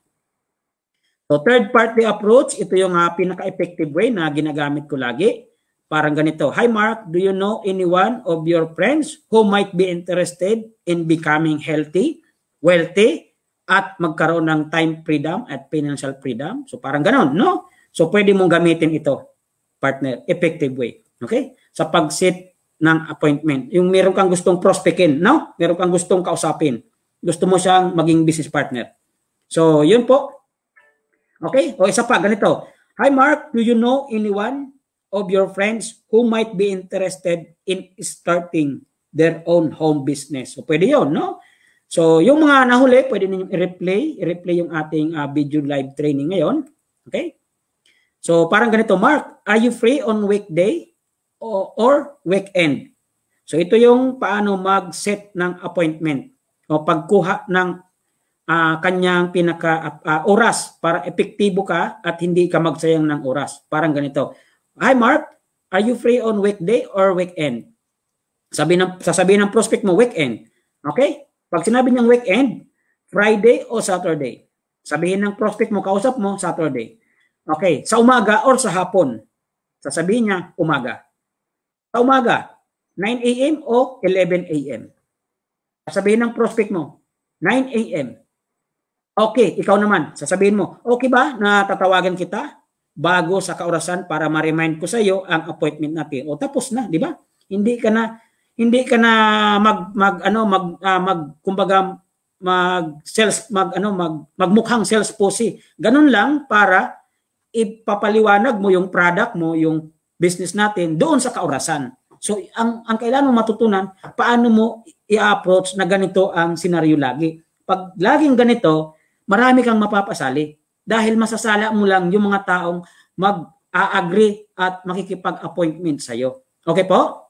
So third party approach, ito yung uh, pinaka-effective way na ginagamit ko lagi. Parang ganito, Hi Mark, do you know anyone of your friends who might be interested in becoming healthy, wealthy, at magkaroon ng time freedom at financial freedom? So parang ganon, no? So pwede mong gamitin ito, partner, effective way. Okay? Sa pag-set ng appointment. Yung meron kang gustong prospectin, no? Meron kang gustong kausapin. Gusto mo siyang maging business partner. So, yun po. Okay? O isa pa, ganito. Hi Mark, do you know anyone of your friends who might be interested in starting their own home business. So pwede yon, no? So yung mga nahuli, pwede ninyong i-replay, i-replay yung ating uh, video live training ngayon. Okay? So parang ganito, Mark, are you free on weekday or, or weekend? So ito yung paano mag-set ng appointment o pagkuha ng uh, kanyang pinaka uh, oras para epektibo ka at hindi ka magsayang ng oras. Parang ganito. Hi Mark, are you free on weekday or weekend? Sabi ng, sasabihin ng prospect mo, weekend. Okay? Pag sinabi niyang weekend, Friday o Saturday. Sabihin ng prospect mo, kausap mo, Saturday. Okay, sa umaga or sa hapon. Sasabihin niya, umaga. Sa umaga, 9 a.m. o 11 a.m. Sasabihin ng prospect mo, 9 a.m. Okay, ikaw naman, sasabihin mo, okay ba na tatawagan kita? bago sa kaorasan para ma-remind ko sa iyo ang appointment natin. O tapos na, di ba? Hindi ka na hindi ka na mag mag ano mag uh, mag kumbaga mag sales mag ano mag magmukhang sales posi. Ganun lang para ipapaliwanag mo yung product mo, yung business natin doon sa kaorasan. So ang ang kailangan mo matutunan paano mo i-approach na ganito ang scenario lagi. Pag laging ganito, marami kang mapapasali dahil masasala mo lang yung mga taong mag-agree at makikipag-appointment sa iyo. Okay po?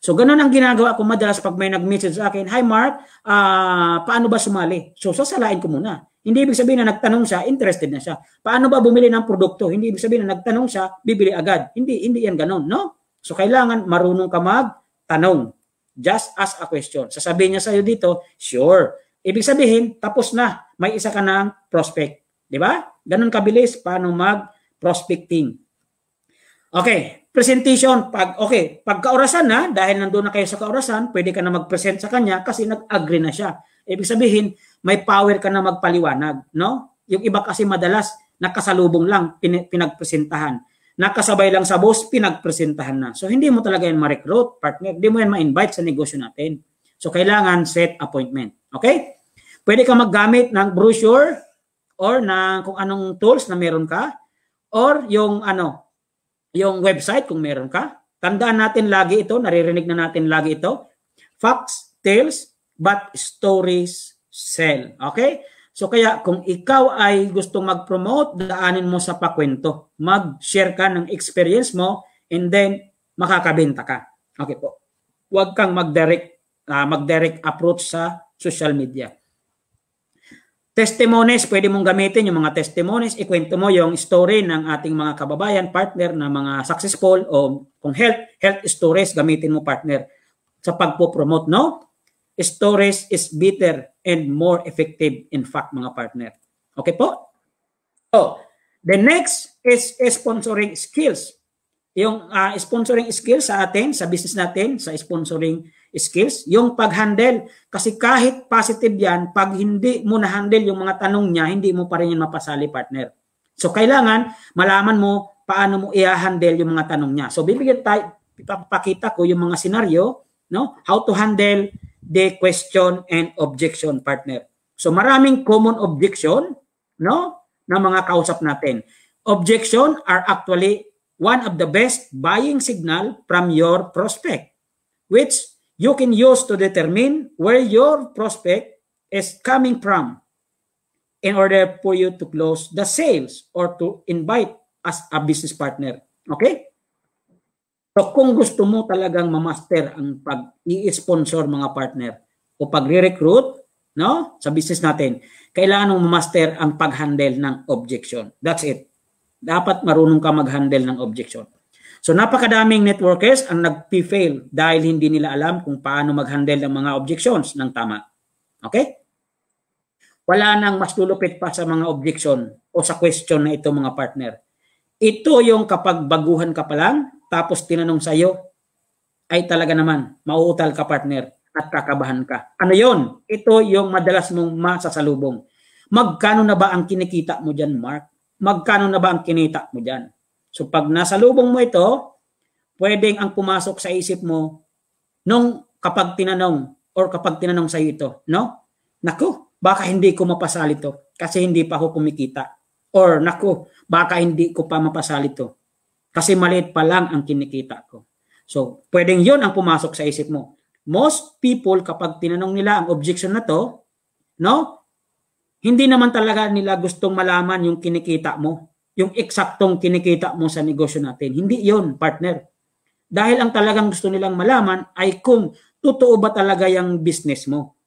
So, ganun ang ginagawa ko madalas pag may nag-message sa akin, Hi Mark, uh, paano ba sumali? So, sasalain ko muna. Hindi ibig sabihin na nagtanong siya, interested na siya. Paano ba bumili ng produkto? Hindi ibig sabihin na nagtanong siya, bibili agad. Hindi, hindi yan ganun, no? So, kailangan marunong ka magtanong. Just ask a question. Sasabihin niya sa iyo dito, sure. Ibig sabihin, tapos na. May isa ka nang prospect. Di ba? Ganun kabilis paano mag-prospecting. Okay, presentation. Pag, okay, pag na, dahil nandoon na kayo sa kaorasan, pwede ka na mag-present sa kanya kasi nag-agree na siya. Ibig sabihin, may power ka na magpaliwanag. No? Yung iba kasi madalas, nakasalubong lang, pin- pinagpresentahan. Nakasabay lang sa boss, pinagpresentahan na. So, hindi mo talaga yan ma-recruit, partner. Hindi mo yan ma-invite sa negosyo natin. So, kailangan set appointment. Okay? Pwede ka maggamit ng brochure, or na kung anong tools na meron ka or yung ano, yung website kung meron ka. Tandaan natin lagi ito, naririnig na natin lagi ito. Facts, tales, but stories sell. Okay? So kaya kung ikaw ay gustong mag-promote, daanin mo sa pakwento. Mag-share ka ng experience mo and then makakabenta ka. Okay po. Huwag kang mag-direct uh, mag-direct approach sa social media. Testimonies, pwede mong gamitin yung mga testimonies. Ikwento mo yung story ng ating mga kababayan, partner na mga successful o kung health, health stories, gamitin mo partner sa pagpo-promote, no? Stories is better and more effective in fact, mga partner. Okay po? So, oh, the next is sponsoring skills. Yung uh, sponsoring skills sa atin, sa business natin, sa sponsoring skills, yung pag-handle. Kasi kahit positive yan, pag hindi mo na-handle yung mga tanong niya, hindi mo pa rin yan mapasali, partner. So, kailangan malaman mo paano mo i-handle yung mga tanong niya. So, bibigyan tayo, ipapakita ko yung mga senaryo, no? How to handle the question and objection, partner. So, maraming common objection, no? Na mga kausap natin. Objection are actually one of the best buying signal from your prospect, which you can use to determine where your prospect is coming from in order for you to close the sales or to invite as a business partner. Okay? So kung gusto mo talagang mamaster ang pag-i-sponsor mga partner o pagre-recruit no, sa business natin, kailangan mong mamaster ang pag-handle ng objection. That's it. Dapat marunong ka mag-handle ng objection. So napakadaming networkers ang nag-fail dahil hindi nila alam kung paano mag-handle ng mga objections ng tama. Okay? Wala nang mas lulupit pa sa mga objection o sa question na ito mga partner. Ito yung kapag baguhan ka pa lang, tapos tinanong sa iyo, ay talaga naman, mauutal ka partner at kakabahan ka. Ano yon? Ito yung madalas mong masasalubong. Magkano na ba ang kinikita mo diyan, Mark? Magkano na ba ang kinita mo diyan? So pag nasa lubong mo ito, pwedeng ang pumasok sa isip mo nung kapag tinanong or kapag tinanong sa iyo ito, no? Nako, baka hindi ko mapasali to kasi hindi pa ako kumikita. Or nako, baka hindi ko pa mapasali to kasi maliit pa lang ang kinikita ko. So, pwedeng yon ang pumasok sa isip mo. Most people, kapag tinanong nila ang objection na to, no? Hindi naman talaga nila gustong malaman yung kinikita mo yung eksaktong kinikita mo sa negosyo natin. Hindi yon partner. Dahil ang talagang gusto nilang malaman ay kung totoo ba talaga yung business mo.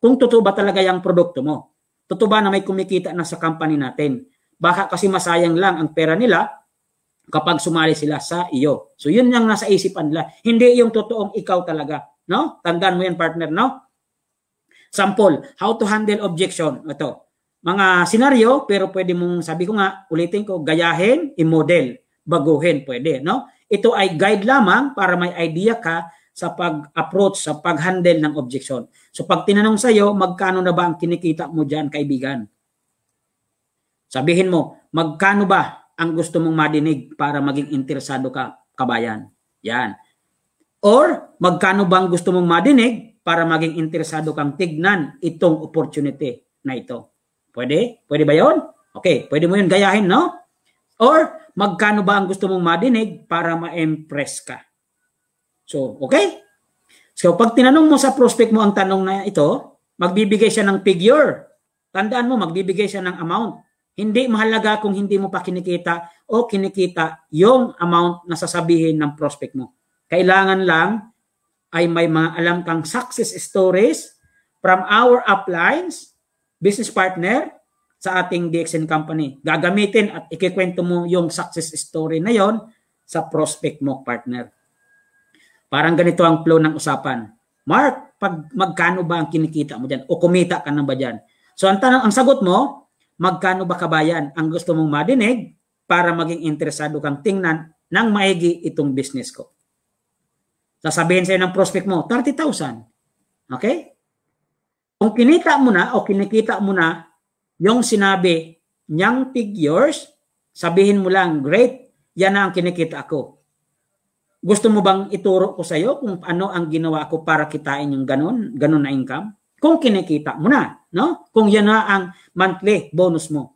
Kung totoo ba talaga yung produkto mo. Totoo ba na may kumikita na sa company natin. Baka kasi masayang lang ang pera nila kapag sumali sila sa iyo. So yun yung nasa isipan nila. Hindi yung totoong ikaw talaga. No? Tandaan mo yan partner, no? Sample, how to handle objection. Ito, mga senaryo, pero pwede mong, sabi ko nga, ulitin ko, gayahin, i-model baguhin, pwede, no? Ito ay guide lamang para may idea ka sa pag-approach, sa pag-handle ng objection. So pag tinanong sa iyo magkano na ba ang kinikita mo diyan kaibigan? Sabihin mo, magkano ba ang gusto mong madinig para maging interesado ka, kabayan? Yan. Or, magkano bang gusto mong madinig para maging interesado kang tignan itong opportunity na ito? Pwede? Pwede ba yon? Okay, pwede mo yun gayahin, no? Or magkano ba ang gusto mong madinig para ma-impress ka? So, okay? So, pag tinanong mo sa prospect mo ang tanong na ito, magbibigay siya ng figure. Tandaan mo, magbibigay siya ng amount. Hindi mahalaga kung hindi mo pa kinikita o kinikita yung amount na sasabihin ng prospect mo. Kailangan lang ay may mga alam kang success stories from our uplines business partner sa ating DXN company. Gagamitin at ikikwento mo yung success story na yon sa prospect mo partner. Parang ganito ang flow ng usapan. Mark, pag magkano ba ang kinikita mo diyan o kumita ka na ba diyan? So ang tanong, ang sagot mo, magkano ba kabayan ang gusto mong madinig para maging interesado kang tingnan ng maigi itong business ko. Sasabihin sa'yo ng prospect mo, 30,000. Okay? Kung kinita mo na o kinikita mo na yung sinabi niyang figures, sabihin mo lang, great, yan na ang kinikita ko. Gusto mo bang ituro ko sa iyo kung ano ang ginawa ko para kitain yung ganun, ganun na income? Kung kinikita mo na, no? Kung yan na ang monthly bonus mo.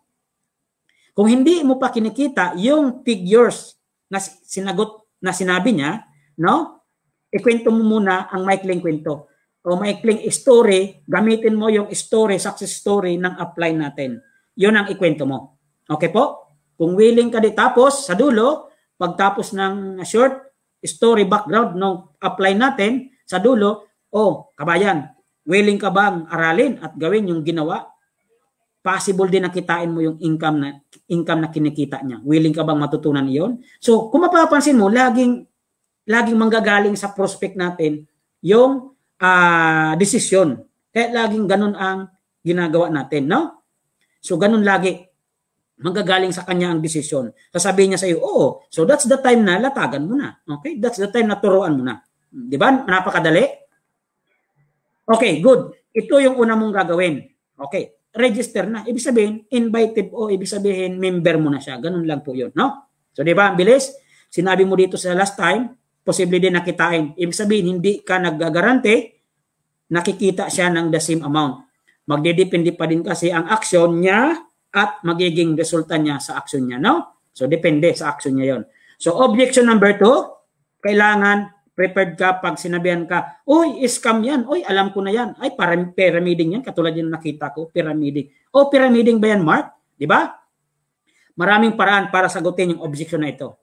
Kung hindi mo pa kinikita yung figures na sinagot na sinabi niya, no? Ikwento mo muna ang maikling kwento o maikling story, gamitin mo yung story, success story ng apply natin. Yun ang ikwento mo. Okay po? Kung willing ka di tapos, sa dulo, pagtapos ng short story background ng apply natin, sa dulo, oh, kabayan, willing ka bang aralin at gawin yung ginawa? Possible din nakitain mo yung income na income na kinikita niya. Willing ka bang matutunan 'yon? So, kung mapapansin mo, laging laging manggagaling sa prospect natin yung uh, desisyon. Kaya laging ganun ang ginagawa natin, no? So ganun lagi manggagaling sa kanya ang desisyon. Sasabihin niya sa iyo, oo, so that's the time na latagan mo na. Okay? That's the time na turuan mo na. Di ba? Napakadali. Okay, good. Ito yung una mong gagawin. Okay. Register na. Ibig sabihin, invited o ibig sabihin, member mo na siya. Ganun lang po yun, no? So, di ba? Ang bilis. Sinabi mo dito sa last time, posible din nakitain. Ibig sabihin, hindi ka naggagarante, nakikita siya ng the same amount. Magdedepende pa din kasi ang action niya at magiging resulta niya sa action niya, no? So, depende sa action niya yon. So, objection number two, kailangan prepared ka pag sinabihan ka, uy, scam yan, uy, alam ko na yan. Ay, parang pyramiding yan, katulad yung nakita ko, pyramiding. O, oh, pyramiding ba yan, Mark? Di ba? Maraming paraan para sagutin yung objection na ito.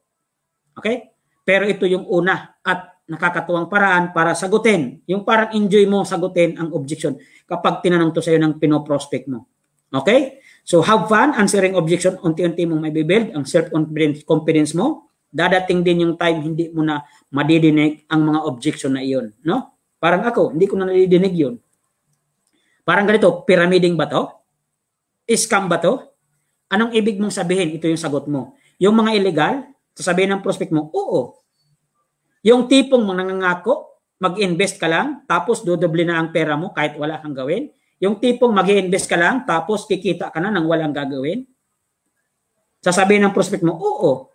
Okay? Pero ito yung una at nakakatuwang paraan para sagutin. Yung parang enjoy mo sagutin ang objection kapag tinanong to sa'yo ng pinoprospect mo. Okay? So have fun answering objection. Unti-unti mong may build ang self-confidence confidence mo. Dadating din yung time hindi mo na madidinig ang mga objection na iyon. No? Parang ako, hindi ko na nadidinig yun. Parang ganito, pyramiding ba to? Scam ba to? Anong ibig mong sabihin? Ito yung sagot mo. Yung mga illegal, sasabihin ng prospect mo, oo, yung tipong nangangako, mag-invest ka lang, tapos dodoble na ang pera mo kahit wala kang gawin. Yung tipong mag invest ka lang, tapos kikita ka na nang walang gagawin. Sasabihin ng prospect mo, oo.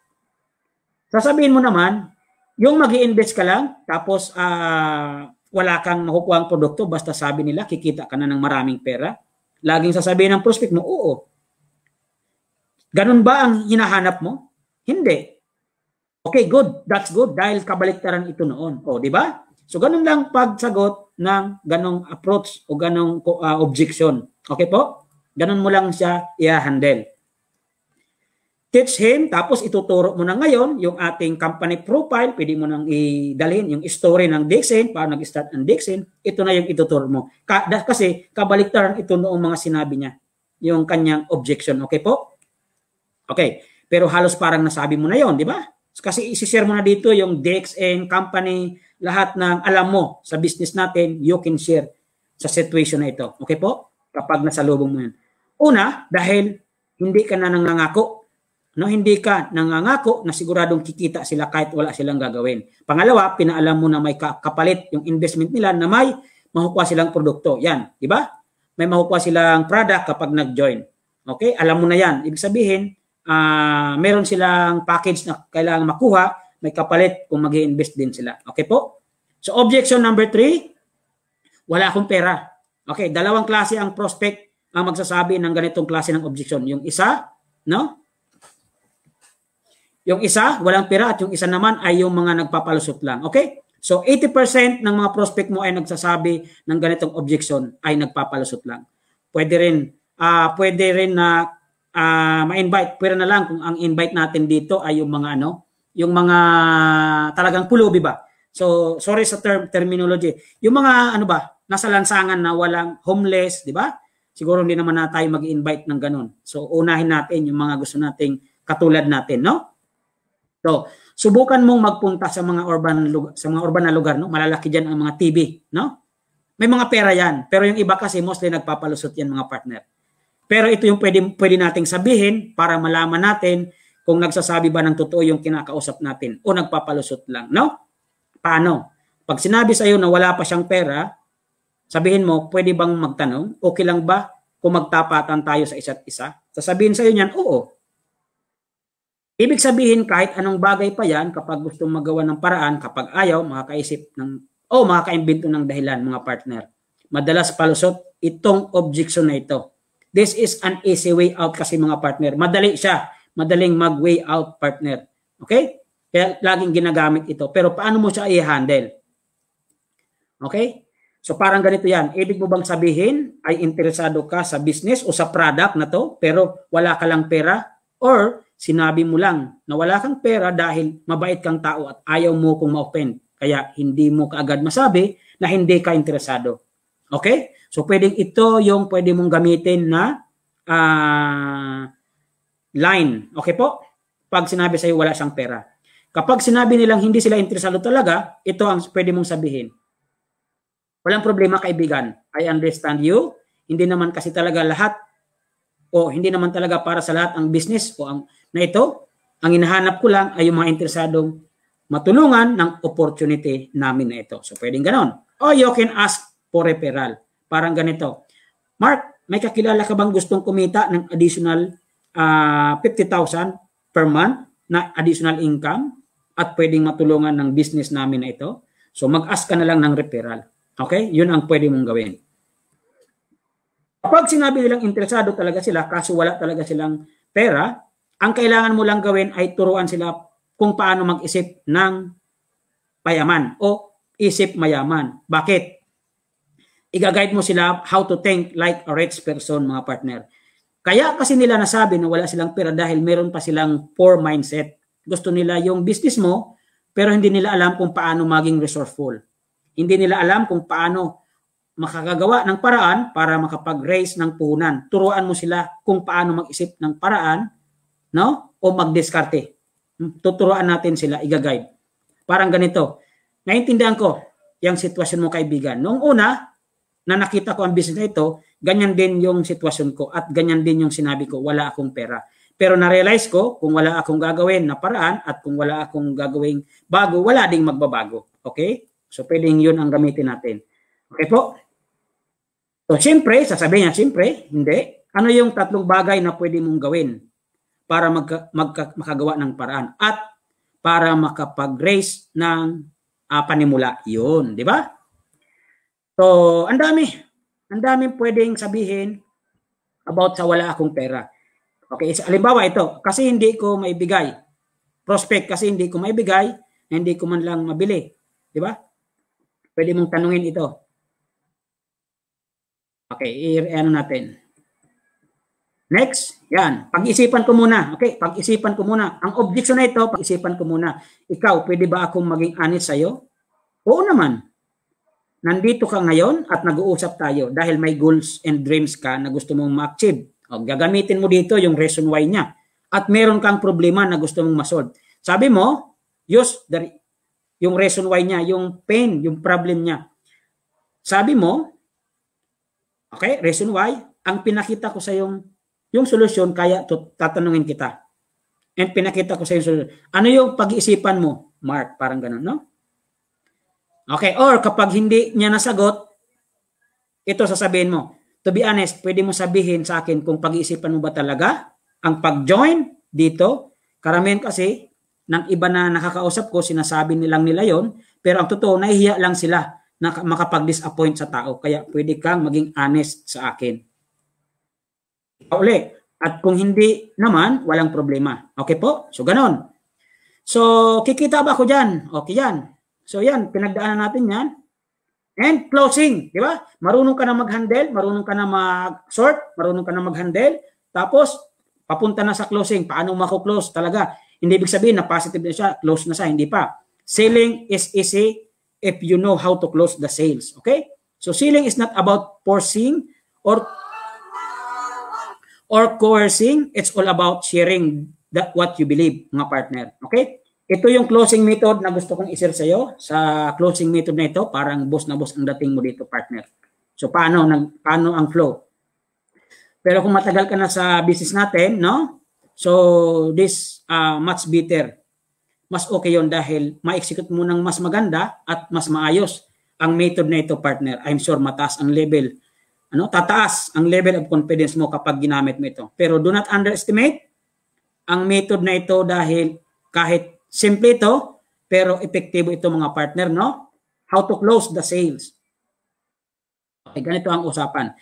Sasabihin mo naman, yung mag invest ka lang, tapos uh, wala kang makukuha ang produkto, basta sabi nila, kikita ka na ng maraming pera. Laging sasabihin ng prospect mo, oo. Ganun ba ang hinahanap mo? Hindi. Okay, good. That's good dahil kabaliktaran ito noon. O, oh, di ba? So, ganun lang pagsagot ng ganong approach o ganong uh, objection. Okay po? Ganun mo lang siya i-handle. Teach him, tapos ituturo mo na ngayon yung ating company profile. Pwede mo nang idalhin yung story ng Dixon, para nag-start ang Dixon. Ito na yung ituturo mo. Ka- kasi kabaliktaran ito noong mga sinabi niya. Yung kanyang objection. Okay po? Okay. Pero halos parang nasabi mo na yon, di ba? Kasi isi-share mo na dito yung DXN, company, lahat ng alam mo sa business natin, you can share sa situation na ito. Okay po? Kapag nasa lubong mo yun. Una, dahil hindi ka na nangangako. No, hindi ka nangangako na siguradong kikita sila kahit wala silang gagawin. Pangalawa, pinaalam mo na may kapalit yung investment nila na may makukuha silang produkto. Yan, di ba? May makukuha silang product kapag nag-join. Okay? Alam mo na yan. Ibig sabihin, uh, meron silang package na kailangan makuha, may kapalit kung mag invest din sila. Okay po? So objection number three, wala akong pera. Okay, dalawang klase ang prospect ang magsasabi ng ganitong klase ng objection. Yung isa, no? Yung isa, walang pera at yung isa naman ay yung mga nagpapalusot lang. Okay? So 80% ng mga prospect mo ay nagsasabi ng ganitong objection ay nagpapalusot lang. Pwede rin uh, pwede rin na uh, ma-invite. Pwera na lang kung ang invite natin dito ay yung mga ano, yung mga talagang pulubi ba. So, sorry sa term terminology. Yung mga ano ba, nasa lansangan na walang homeless, di ba? Siguro hindi naman na tayo mag-invite ng ganun. So, unahin natin yung mga gusto nating katulad natin, no? So, subukan mong magpunta sa mga urban lugar, sa mga urban na lugar, no? Malalaki diyan ang mga TV, no? May mga pera yan, pero yung iba kasi mostly nagpapalusot yan mga partner. Pero ito yung pwede, pwede nating sabihin para malaman natin kung nagsasabi ba ng totoo yung kinakausap natin o nagpapalusot lang, no? Paano? Pag sinabi sa iyo na wala pa siyang pera, sabihin mo, pwede bang magtanong? Okay lang ba kung magtapatan tayo sa isa't isa? Sasabihin sa iyo niyan, oo. Ibig sabihin, kahit anong bagay pa yan, kapag gustong magawa ng paraan, kapag ayaw, makakaisip ng, o oh, makakaimbento ng dahilan, mga partner. Madalas palusot itong objection na ito This is an easy way out kasi mga partner. Madali siya. Madaling mag-way out partner. Okay? Kaya laging ginagamit ito. Pero paano mo siya i-handle? Okay? So parang ganito yan. Ibig mo bang sabihin ay interesado ka sa business o sa product na to pero wala ka lang pera? Or sinabi mo lang na wala kang pera dahil mabait kang tao at ayaw mo kong ma-offend. Kaya hindi mo kaagad masabi na hindi ka interesado. Okay? So pwedeng ito yung pwede mong gamitin na uh, line. Okay po? Pag sinabi sa'yo wala siyang pera. Kapag sinabi nilang hindi sila interesado talaga, ito ang pwede mong sabihin. Walang problema kaibigan. I understand you. Hindi naman kasi talaga lahat o hindi naman talaga para sa lahat ang business o ang na ito. Ang hinahanap ko lang ay yung mga interesadong matulungan ng opportunity namin na ito. So pwedeng ganon. Or you can ask for referral. Parang ganito. Mark, may kakilala ka bang gustong kumita ng additional uh, ah, 50,000 per month na additional income at pwedeng matulungan ng business namin na ito? So mag-ask ka na lang ng referral. Okay? Yun ang pwede mong gawin. Kapag sinabi nilang interesado talaga sila, kaso wala talaga silang pera, ang kailangan mo lang gawin ay turuan sila kung paano mag-isip ng payaman o isip mayaman. Bakit? Iga-guide mo sila how to think like a rich person, mga partner. Kaya kasi nila nasabi na wala silang pera dahil meron pa silang poor mindset. Gusto nila yung business mo, pero hindi nila alam kung paano maging resourceful. Hindi nila alam kung paano makakagawa ng paraan para makapag-raise ng puhunan. Turuan mo sila kung paano mag-isip ng paraan no? o magdiskarte. Tuturuan natin sila, iga-guide. Parang ganito. Naintindihan ko yung sitwasyon mo kaibigan. Noong una, na nakita ko ang business na ito, ganyan din yung sitwasyon ko at ganyan din yung sinabi ko, wala akong pera. Pero na-realize ko, kung wala akong gagawin na paraan at kung wala akong gagawing bago, wala ding magbabago. Okay? So, pwedeng yun ang gamitin natin. Okay po? So, siyempre, sasabihin niya, siyempre, hindi. Ano yung tatlong bagay na pwede mong gawin para magka, magka, makagawa ng paraan at para makapag-raise ng uh, panimula. Yun, di ba? So, ang dami. Ang daming pwedeng sabihin about sa wala akong pera. Okay, so, alimbawa ito, kasi hindi ko maibigay. Prospect kasi hindi ko maibigay, hindi ko man lang mabili. Di ba? Pwede mong tanungin ito. Okay, i-ano natin. Next, yan. Pag-isipan ko muna. Okay, pag-isipan ko muna. Ang objection na ito, pag-isipan ko muna. Ikaw, pwede ba akong maging honest sa'yo? Oo naman nandito ka ngayon at nag-uusap tayo dahil may goals and dreams ka na gusto mong ma-achieve. O, gagamitin mo dito yung reason why niya. At meron kang problema na gusto mong masolve. Sabi mo, use the, yung reason why niya, yung pain, yung problem niya. Sabi mo, okay, reason why, ang pinakita ko sa yung yung solusyon, kaya tatanungin kita. And pinakita ko sa yung solusyon. Ano yung pag-iisipan mo, Mark? Parang ganun, no? Okay, or kapag hindi niya nasagot, ito sasabihin mo. To be honest, pwede mo sabihin sa akin kung pag-iisipan mo ba talaga ang pag-join dito. Karamihan kasi ng iba na nakakausap ko, sinasabi nilang nila yon pero ang totoo, nahihiya lang sila na makapag-disappoint sa tao. Kaya pwede kang maging honest sa akin. Uli, at kung hindi naman, walang problema. Okay po? So, ganon. So, kikita ba ako dyan? Okay yan. So yan, pinagdaanan natin yan. And closing, di ba? Marunong ka na mag-handle, marunong ka na mag-sort, marunong ka na mag-handle. Tapos, papunta na sa closing. Paano mako-close talaga? Hindi ibig sabihin na positive na siya, close na siya, hindi pa. Selling is easy if you know how to close the sales. Okay? So selling is not about forcing or or coercing. It's all about sharing that what you believe, mga partner. Okay? Ito yung closing method na gusto kong i-share sa iyo. Sa closing method na ito, parang boss na boss ang dating mo dito, partner. So, paano, nang paano ang flow? Pero kung matagal ka na sa business natin, no? So, this uh, much better. Mas okay yon dahil ma-execute mo nang mas maganda at mas maayos ang method na ito, partner. I'm sure mataas ang level. Ano? Tataas ang level of confidence mo kapag ginamit mo ito. Pero do not underestimate ang method na ito dahil kahit Simple ito, pero epektibo ito mga partner, no? How to close the sales. Okay, ganito ang usapan.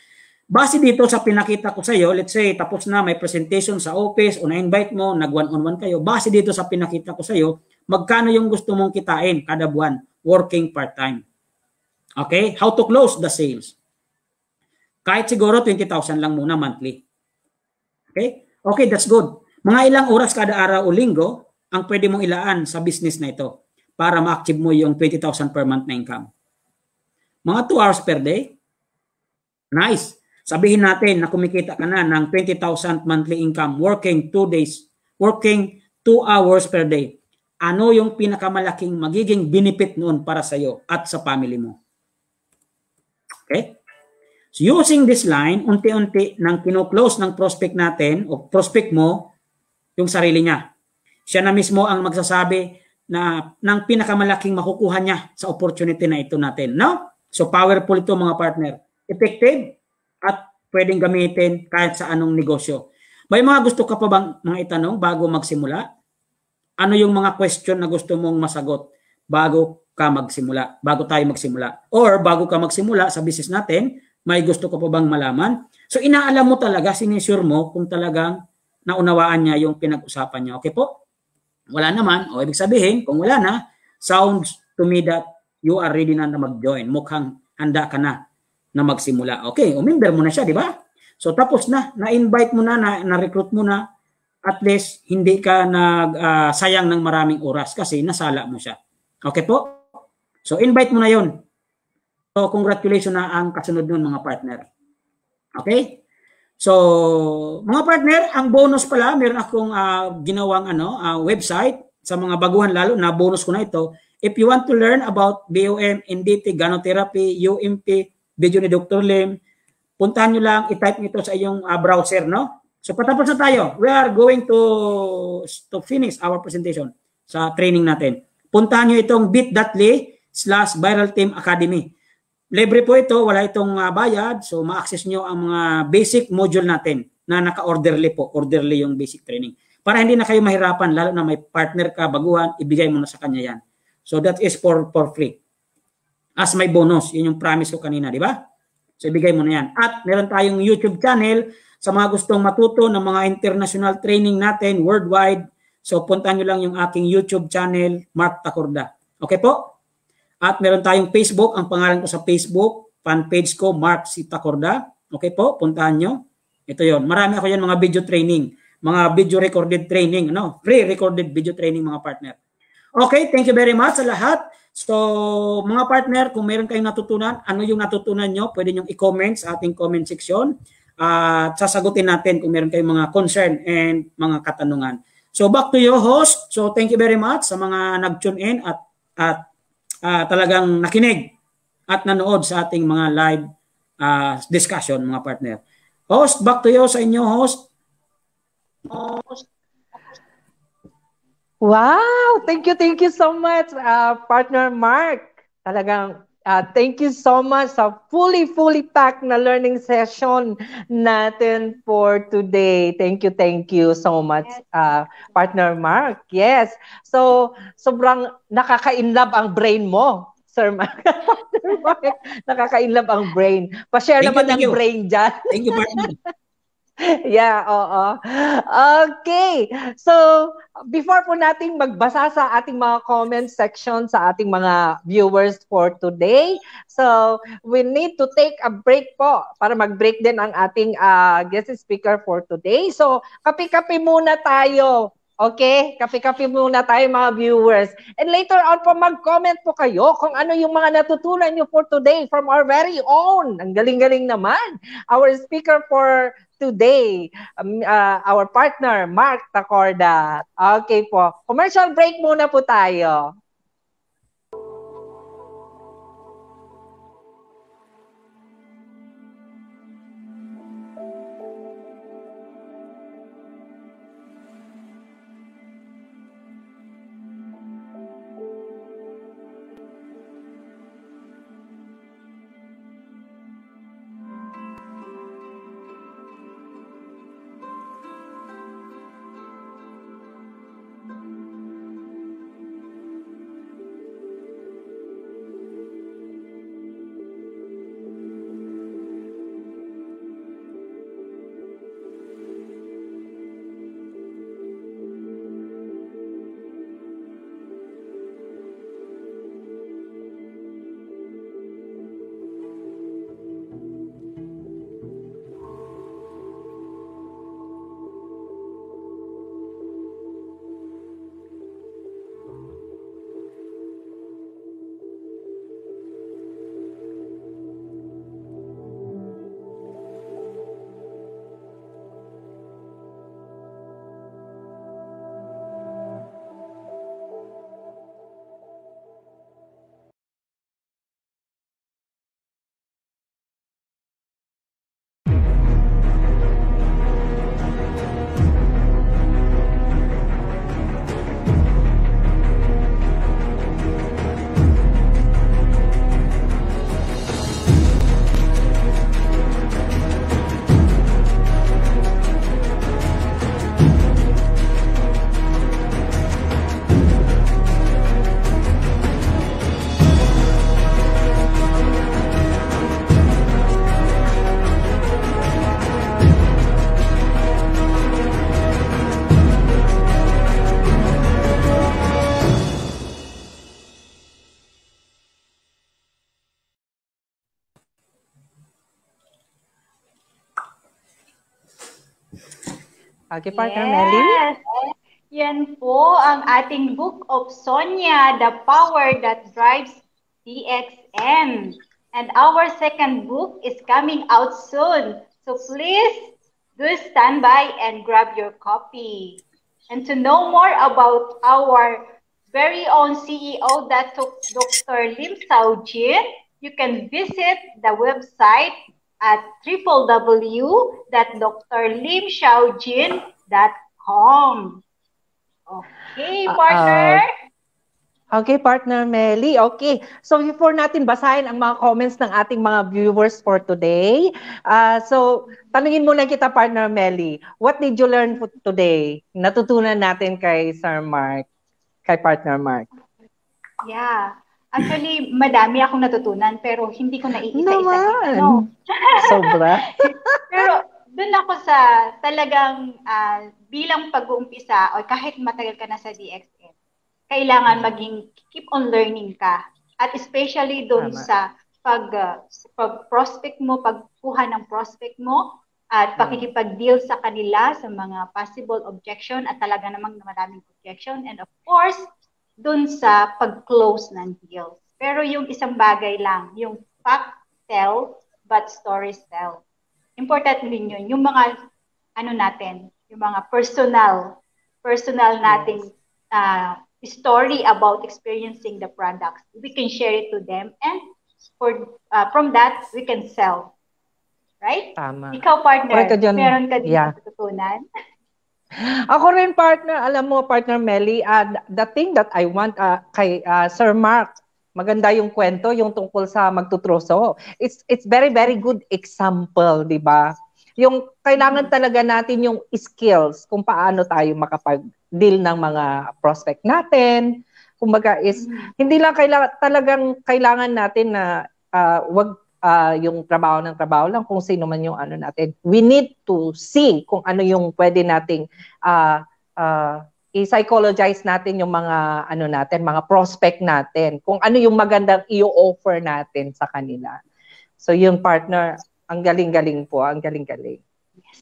Base dito sa pinakita ko sa iyo, let's say tapos na may presentation sa office o na-invite mo, nag one-on-one kayo. Base dito sa pinakita ko sa iyo, magkano yung gusto mong kitain kada buwan working part-time. Okay? How to close the sales. Kahit siguro 20,000 lang muna monthly. Okay? Okay, that's good. Mga ilang oras kada araw o linggo, ang pwede mong ilaan sa business na ito para ma-achieve mo yung 20,000 per month na income. Mga 2 hours per day? Nice. Sabihin natin na kumikita ka na ng 20,000 monthly income working 2 days, working 2 hours per day. Ano yung pinakamalaking magiging benefit noon para sa iyo at sa family mo? Okay? So using this line, unti-unti nang kino-close ng prospect natin o prospect mo yung sarili niya. Siya na mismo ang magsasabi na ng pinakamalaking makukuha niya sa opportunity na ito natin. No? So powerful ito mga partner. Effective at pwedeng gamitin kahit sa anong negosyo. May mga gusto ka pa bang mga itanong bago magsimula? Ano yung mga question na gusto mong masagot bago ka magsimula, bago tayo magsimula? Or bago ka magsimula sa business natin, may gusto ka pa bang malaman? So inaalam mo talaga, sinisure mo kung talagang naunawaan niya yung pinag-usapan niya. Okay po? wala naman, o ibig sabihin, kung wala na, sounds to me that you are ready na na mag-join. Mukhang handa ka na na magsimula. Okay, umember mo na siya, di ba? So tapos na, na-invite mo na, na, recruit mo na, at least hindi ka nag uh, sayang ng maraming oras kasi nasala mo siya. Okay po? So invite mo na 'yon. So congratulations na ang kasunod nun mga partner. Okay? So, mga partner, ang bonus pala, meron akong uh, ginawang ano, uh, website sa mga baguhan lalo na bonus ko na ito. If you want to learn about BOM, NDT, Ganotherapy, UMP, video ni Dr. Lim, puntahan nyo lang, i-type nyo ito sa iyong uh, browser, no? So, patapos na tayo. We are going to to finish our presentation sa training natin. Puntahan nyo itong bit.ly slash Viral Team Academy. Libre po ito, wala itong uh, bayad. So ma-access nyo ang mga basic module natin na naka-orderly po. Orderly yung basic training. Para hindi na kayo mahirapan, lalo na may partner ka, baguhan, ibigay mo na sa kanya yan. So that is for, for free. As my bonus, yun yung promise ko kanina, di ba? So ibigay mo na yan. At meron tayong YouTube channel sa mga gustong matuto ng mga international training natin worldwide. So punta nyo lang yung aking YouTube channel, Mark Takorda. Okay po? At meron tayong Facebook, ang pangalan ko sa Facebook, fan page ko, Mark Sitakorda. Okay po, puntahan nyo. Ito yon. Marami ako yan mga video training, mga video recorded training, no? Free recorded video training mga partner. Okay, thank you very much sa lahat. So, mga partner, kung meron kayong natutunan, ano yung natutunan nyo, pwede nyo i-comment sa ating comment section at uh, sasagutin natin kung meron kayong mga concern and mga katanungan. So, back to you, host. So, thank you very much sa mga nag-tune in at, at uh, talagang nakinig at nanood sa ating mga live uh, discussion mga partner. Host, back to you sa inyo host. Host. Wow! Thank you, thank you so much, uh, partner Mark. Talagang Uh, thank you so much sa fully, fully packed na learning session natin for today. Thank you, thank you so much, uh, partner Mark. Yes. So, sobrang nakakainlab ang brain mo, Sir Mark. Nakakainlab ang brain. Pa-share thank naman you, ng you. brain dyan. Thank you, partner. yeah, oo. Okay. So, before po nating magbasa sa ating mga comment section sa ating mga viewers for today, so we need to take a break po para mag-break din ang ating uh, guest speaker for today. So, kape-kape muna tayo Okay? Kape-kape muna tayo mga viewers. And later on po, mag-comment po kayo kung ano yung mga natutunan nyo for today from our very own. Ang galing-galing naman. Our speaker for today, um, uh, our partner, Mark Tacorda. Okay po. Commercial break muna po tayo. Okay, partner yes. Melly. Yan po ang ating book of Sonia, The Power That Drives DXN. And our second book is coming out soon. So please do stand by and grab your copy. And to know more about our very own CEO, that Dr. Lim Jin, you can visit the website at www.drlimshaojin.com. Okay, uh, uh, partner. Uh-oh. Okay, partner Melly. Okay. So before natin basahin ang mga comments ng ating mga viewers for today, uh, so tanungin muna kita, partner Melly. What did you learn for today? Natutunan natin kay Sir Mark, kay partner Mark. Yeah. Actually, madami akong natutunan pero hindi ko naiisa-isa. No. Sobra. pero doon ako sa talagang uh, bilang pag-uumpisa o kahit matagal ka na sa DXM, kailangan mm. maging keep on learning ka. At especially doon sa pag uh, pag prospect mo, pagkuha ng prospect mo at mm. pakikipag-deal sa kanila sa mga possible objection at talaga namang maraming objection and of course dun sa pag-close ng deals. Pero yung isang bagay lang, yung fact tell, but story sell. Important din yun. Yung mga, ano natin, yung mga personal, personal nating uh, story about experiencing the products. We can share it to them and for, uh, from that, we can sell. Right? Tama. Ikaw, partner, Correct ka dyan. meron ka din yeah. natutunan? Ako rin partner, alam mo partner Melly, uh, the thing that I want uh, kay uh, Sir Mark, maganda yung kwento yung tungkol sa magtutroso. It's it's very very good example, 'di ba? Yung kailangan talaga natin yung skills kung paano tayo makapag-deal ng mga prospect natin. Kumbaga is mm. hindi lang kailangan talagang kailangan natin na uh, wag uh, yung trabaho ng trabaho lang kung sino man yung ano natin. We need to see kung ano yung pwede nating uh, uh, i-psychologize natin yung mga ano natin, mga prospect natin, kung ano yung magandang i-offer natin sa kanila. So yung partner, ang galing-galing po, ang galing-galing. Yes.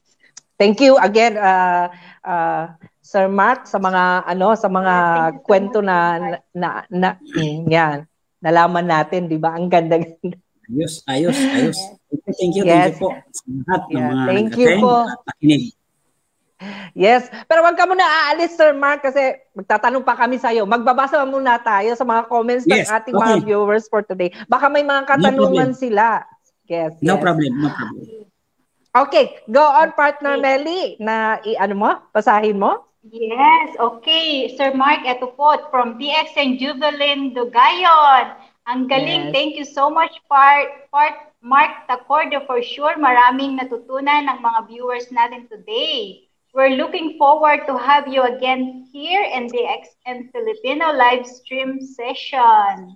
Thank you again uh, uh, Sir Mark sa mga ano sa mga kwento na na, na, na yan. Nalaman natin, 'di ba? Ang ganda-ganda. Ayos, ayos, ayos. Thank you, yes. thank you po. Sa lahat yeah. ng mga thank you po. at Yes, pero wag ka muna aalis Sir Mark kasi magtatanong pa kami sa iyo. Magbabasa muna tayo sa mga comments yes, ng ating okay. mga viewers for today. Baka may mga katanungan no sila. Yes, No yes. problem, no problem. Okay, go on partner okay. Melly na i-ano mo, pasahin mo. Yes, okay. Sir Mark, ito po from DX and Jubilin Dugayon. Ang galing. Yes. Thank you so much, Part, Part Mark Tacordo. For sure, maraming natutunan ng mga viewers natin today. We're looking forward to have you again here in the XM Filipino live stream session.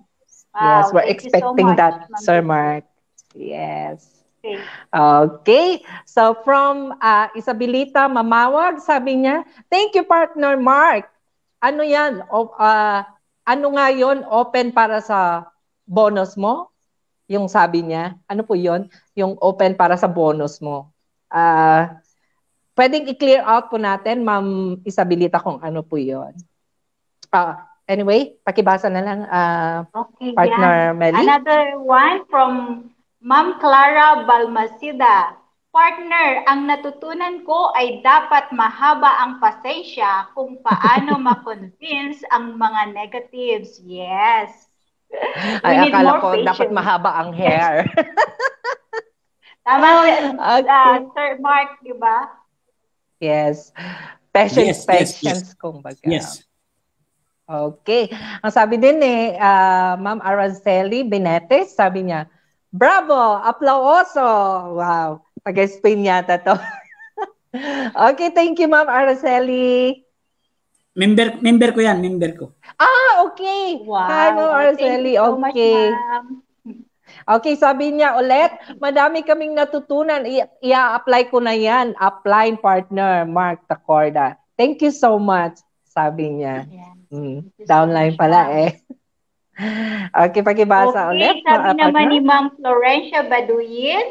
Wow, yes, we're expecting so much, that, Mami. Sir Mark. Yes. Okay. okay. So from uh, Isabelita Mamawag, sabi niya, thank you partner Mark. Ano yan? O, uh, ano nga yon open para sa bonus mo, yung sabi niya, ano po yon Yung open para sa bonus mo. Uh, pwedeng i-clear out po natin, Ma'am Isabilita, kung ano po yon Uh, ah, anyway, pakibasa na lang, uh, okay, partner yeah. Melly. Another one from Ma'am Clara Balmasida. Partner, ang natutunan ko ay dapat mahaba ang pasensya kung paano ma-convince ang mga negatives. Yes. Ay, akala ko patience. dapat mahaba ang hair. Tama, okay. uh, Sir Mark, di ba? Yes. Patience, yes, patience, yes, yes. kumbaga. Yes. Okay. Ang sabi din ni eh, uh, Ma'am Araceli Benetes, sabi niya, Bravo! Aplauso! Wow. Taga-Spain yata to. okay, thank you, Ma'am Araceli. Member member ko 'yan, member ko. Ah, okay. Wow. Hi, Ma'am Araceli. Okay. Okay, sabi niya ulit, madami kaming natutunan. I-apply ko na yan. Applying partner, Mark Tacorda. Thank you so much, sabi niya. Yes. Mm, downline pala eh. okay, pakibasa okay, ulit. Sabi naman partner. ni Ma'am Florencia Baduyin,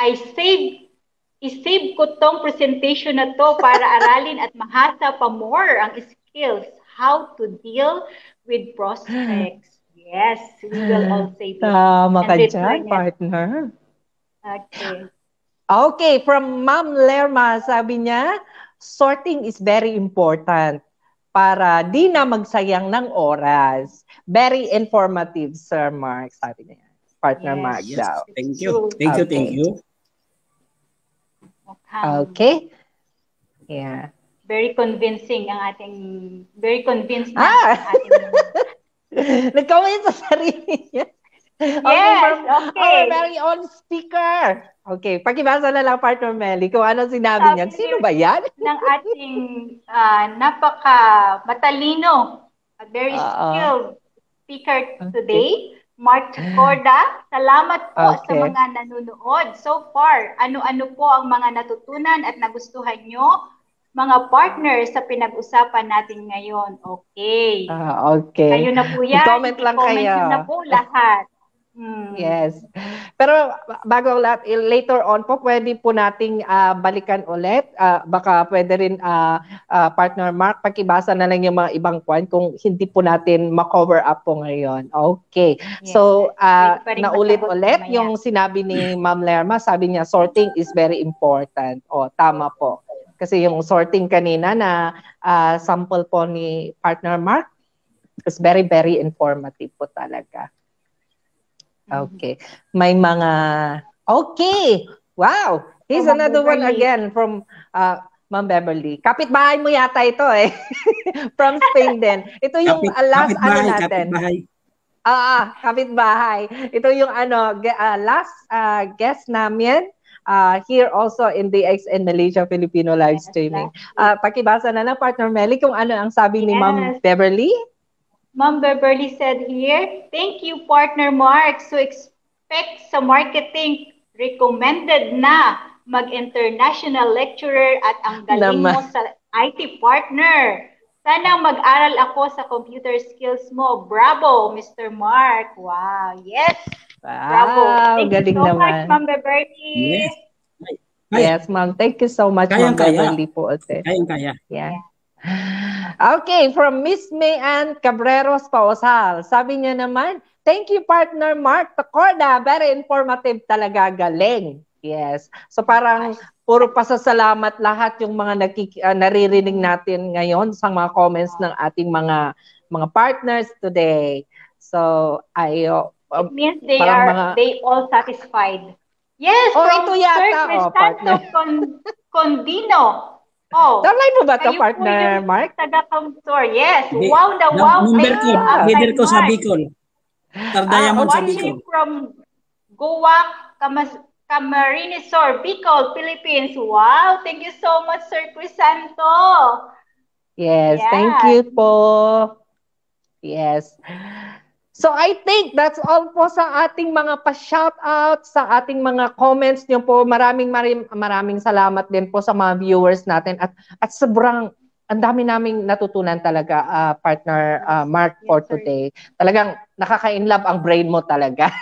I saved I-save ko tong presentation na to para aralin at mahasa pa more ang skills how to deal with prospects. Yes, we will all say that. Tama ka dyan, partner. Okay. Okay, from Ma'am Lerma, sabi niya, sorting is very important para di na magsayang ng oras. Very informative, Sir Mark, sabi niya. Partner yes. Mark yes. Thank you. Thank okay. you, thank you. Um, okay. Yeah. Very convincing ang ating, very convinced ah! ang ating. Nagkawin sa sarili niya. Yes, okay. okay. Oh, Our very own speaker. Okay, pakibasa na lang partner Melly kung ano sinabi niya. Sino ba yan? ng ating uh, ah, napaka matalino, a very skilled uh, speaker today. Okay. Mark Corda, ah. salamat po okay. sa mga nanonood. So far, ano-ano po ang mga natutunan at nagustuhan nyo, mga partners sa pinag-usapan natin ngayon. Okay. Ah, okay. Kayo na po yan. I Comment lang I Comment kayo. na po lahat. Mm. Yes. Pero bago ang lahat, eh, later on po, pwede po nating uh, balikan ulit. Uh, baka pwede rin, uh, uh, partner Mark, pakibasa na lang yung mga ibang kwan kung hindi po natin ma-cover up po ngayon. Okay. Yes. So, uh, naulit ulit mamaya. yung sinabi ni Ma'am Lerma. Sabi niya, sorting is very important. O, tama po. Kasi yung sorting kanina na uh, sample po ni partner Mark is very, very informative po talaga. Mm-hmm. Okay. May mga Okay. Wow. Here's oh, another Beverly. one again from uh Ma'am Beverly. Kapitbahay mo yata ito eh. from Spain din. Ito yung kapit, last kapit ano natin. Kapitbahay. Ah, uh, kapitbahay. Ito yung ano uh, last uh, guest namin uh, here also in the DX and Malaysia Filipino live streaming. Uh, pakibasa na lang partner Melly kung ano ang sabi yes. ni Ma'am Beverly. Ma'am Beverly said here, thank you, partner Mark. So expect sa marketing, recommended na mag-international lecturer at ang galing mo sa IT partner. Sana mag-aral ako sa computer skills mo. Bravo, Mr. Mark. Wow, yes. Wow, Bravo. Thank galing you so naman. much, Ma'am Beverly. Yes. Yes, ma'am. Thank you so much, Ma'am Beverly po. Kayang-kaya. kaya yeah. Okay, from Miss May Ann Cabreros Paosal. Sabi niya naman, thank you partner Mark Tacorda. Very informative talaga. Galing. Yes. So parang puro pasasalamat lahat yung mga nakik- uh, ah, naririnig natin ngayon sa mga comments ng ating mga mga partners today. So, ayo. Uh, It um, means they are mga... they all satisfied. Yes, oh, from ito yata, Sir oh, Con- Condino. Oh, Nalay mo ba to partner, Mark? Taga-counselor, yes. Di, wow na wow. Number ko, leader ko sa Bicol. Star Diamond ah, uh, sa Bicol. from Goa, Kamas Camarines or Bicol, Philippines. Wow, thank you so much, Sir Crisanto. Yes, yeah. thank you po. Yes. So I think that's all po sa ating mga pa-shoutout, sa ating mga comments niyo po. Maraming marim, maraming salamat din po sa mga viewers natin at at sobrang ang dami naming natutunan talaga uh, partner uh, Mark for today. Talagang nakaka-inlove ang brain mo talaga.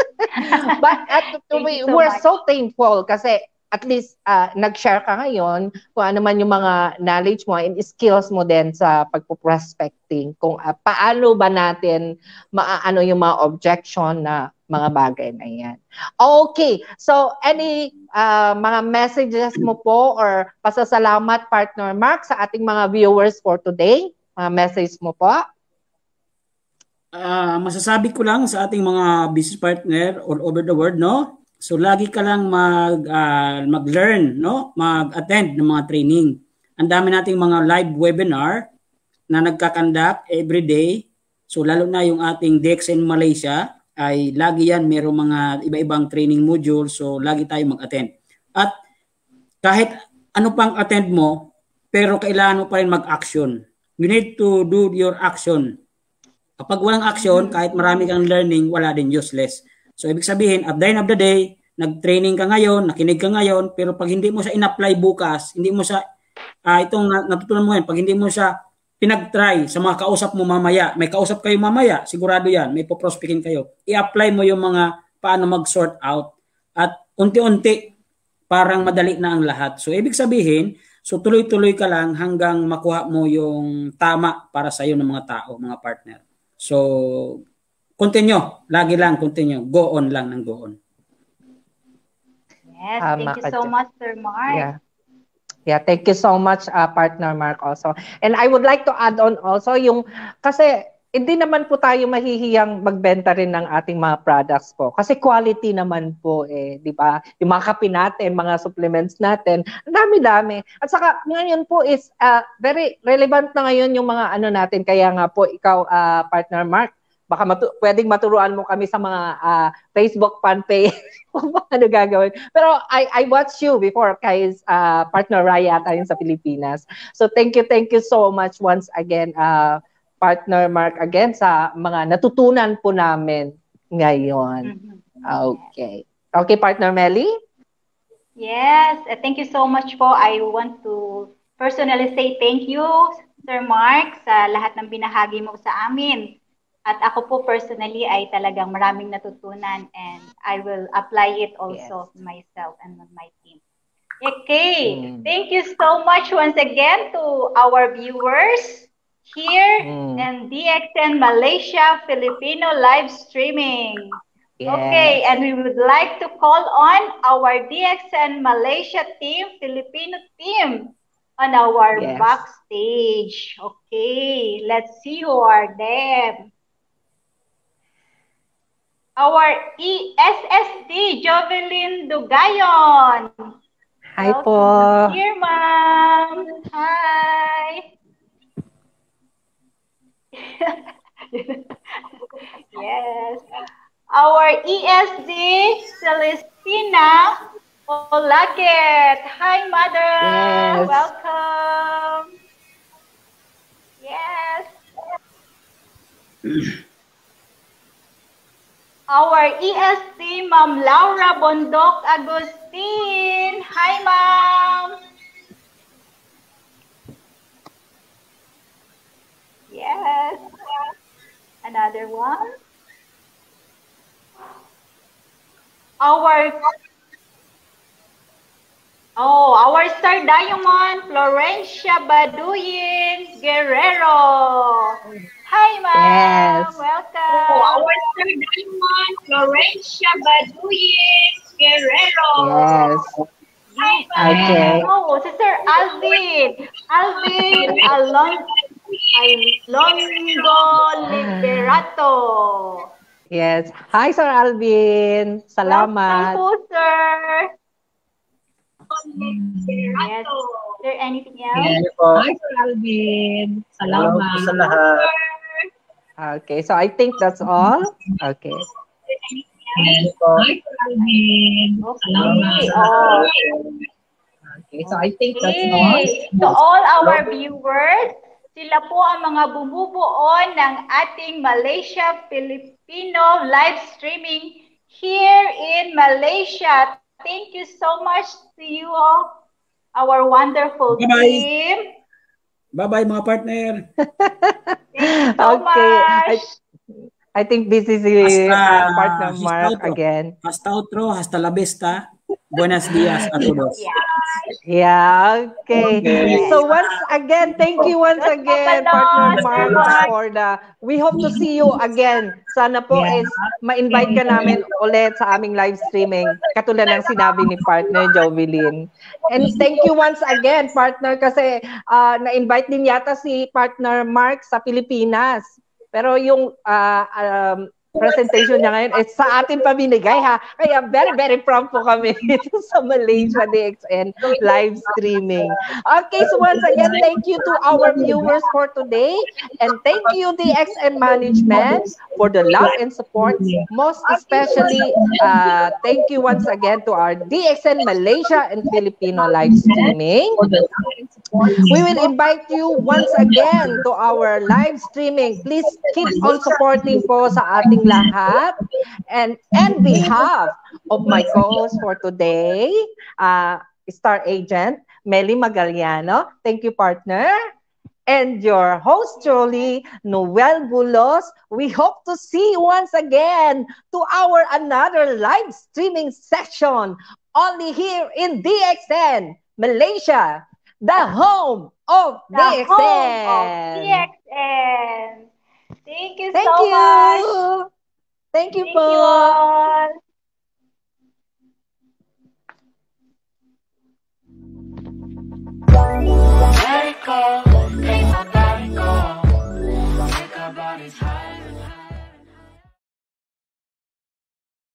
But at, we, so we're much. so thankful kasi at least uh, nag-share ka ngayon kung ano man yung mga knowledge mo and skills mo din sa pagpo-prospecting kung uh, paano ba natin maaano yung mga objection na mga bagay na yan. Okay. So, any uh, mga messages mo po or pasasalamat, partner Mark, sa ating mga viewers for today? Mga message mo po? Uh, masasabi ko lang sa ating mga business partner all over the world, no? So lagi ka lang mag uh, mag-learn, no? Mag-attend ng mga training. Ang dami nating mga live webinar na nagkakandak every day. So lalo na yung ating DXN Malaysia ay lagi yan mayroong mga iba-ibang training module so lagi tayo mag-attend. At kahit ano pang attend mo pero kailangan mo pa rin mag-action. You need to do your action. Kapag walang action, kahit marami kang learning, wala din useless. So ibig sabihin, at the end of the day, nag-training ka ngayon, nakinig ka ngayon, pero pag hindi mo siya in-apply bukas, hindi mo siya, uh, itong natutunan mo ngayon, pag hindi mo siya pinag-try sa mga kausap mo mamaya, may kausap kayo mamaya, sigurado yan, may poprospecting kayo, i-apply mo yung mga paano mag-sort out at unti-unti parang madali na ang lahat. So ibig sabihin, so tuloy-tuloy ka lang hanggang makuha mo yung tama para sa iyo ng mga tao, mga partner. So continue. Lagi lang, continue. Go on lang ng go on. Yes, ah, thank um, you so much, Sir Mark. Yeah. Yeah, thank you so much, uh, partner Mark also. And I would like to add on also yung, kasi hindi naman po tayo mahihiyang magbenta rin ng ating mga products po. Kasi quality naman po eh, di ba? Yung mga kape natin, mga supplements natin, dami-dami. At saka ngayon po is uh, very relevant na ngayon yung mga ano natin. Kaya nga po ikaw, uh, partner Mark, baka matu- pwedeng maturuan mo kami sa mga uh, Facebook fan page kung paano gagawin. Pero I, I watched you before kay uh, partner Raya tayo sa Pilipinas. So thank you, thank you so much once again, uh, partner Mark, again sa mga natutunan po namin ngayon. Mm-hmm. Okay. Okay, partner Melly? Yes, thank you so much po. I want to personally say thank you, Sir Mark, sa lahat ng binahagi mo sa amin at ako po personally ay talagang maraming natutunan and I will apply it also yes. myself and on my team. Okay, mm. thank you so much once again to our viewers here mm. in DXN Malaysia Filipino live streaming. Yes. Okay, and we would like to call on our DXN Malaysia team, Filipino team, on our yes. backstage. Okay, let's see who are there. our ESSD, Jovelyn Dugayon. Hi Welcome po. Dear ma'am. Hi. yes. Our ESD, Celestina Olaket. Hi, mother. Yes. Welcome. Yes our ESC, Ma'am Laura Bondoc Agustin. Hi, Ma'am. Yes. Another one. Our Oh, our star diamond, Florencia Baduyin Guerrero. Hi, ma'am. Yes. Welcome. Oh, our star diamond, Florencia Baduyin Guerrero. Yes. Hi, ma'am. Okay. Oh, Sister Alvin. Alvin Alon Alongo Liberato. Yes. Hi, Sir Alvin. Salamat. Welcome po, sir. Mm. Yes. Is there anything else? Yes, po. Hi, Sir Salamat. Hello sa lahat. Okay, so I think that's all. Okay. there anything else? Hi, Sir Alvin. Salamat. Okay, so I think that's all. To all our viewers, sila po ang mga bumubuo ng ating Malaysia Filipino live streaming here in Malaysia. Thank you so much to you all, our wonderful Bye-bye. team. Bye-bye mga partner. Thank you so okay. much. I, I think this is the uh, partner Mark again. Hasta outro, hasta la vista. Buenos días a todos. Yeah, okay. okay. So once again, thank you once again, partner Mark, for the, we hope to see you again. Sana po yeah. is ma-invite ka namin ulit sa aming live streaming, katulad ng sinabi ni partner Jovelyn. And thank you once again, partner, kasi uh, na-invite din yata si partner Mark sa Pilipinas. Pero yung uh, um, presentation niya ngayon is sa atin pa binigay ha. Kaya very, very proud po kami dito sa Malaysia DXN live streaming. Okay, so once again, thank you to our viewers for today. And thank you DXN management for the love and support. Most especially, uh, thank you once again to our DXN Malaysia and Filipino live streaming. We will invite you once again to our live streaming. Please keep on supporting po sa ating lahat and and behalf of my co-host for today, uh, Star Agent Meli Magaliano. Thank you, partner. And your host truly, Noel Bulos. We hope to see you once again to our another live streaming session only here in DXN, Malaysia, the home of the DXN. Home of DXN. Thank you Thank so you. much. Thank you, Paul. body Take high.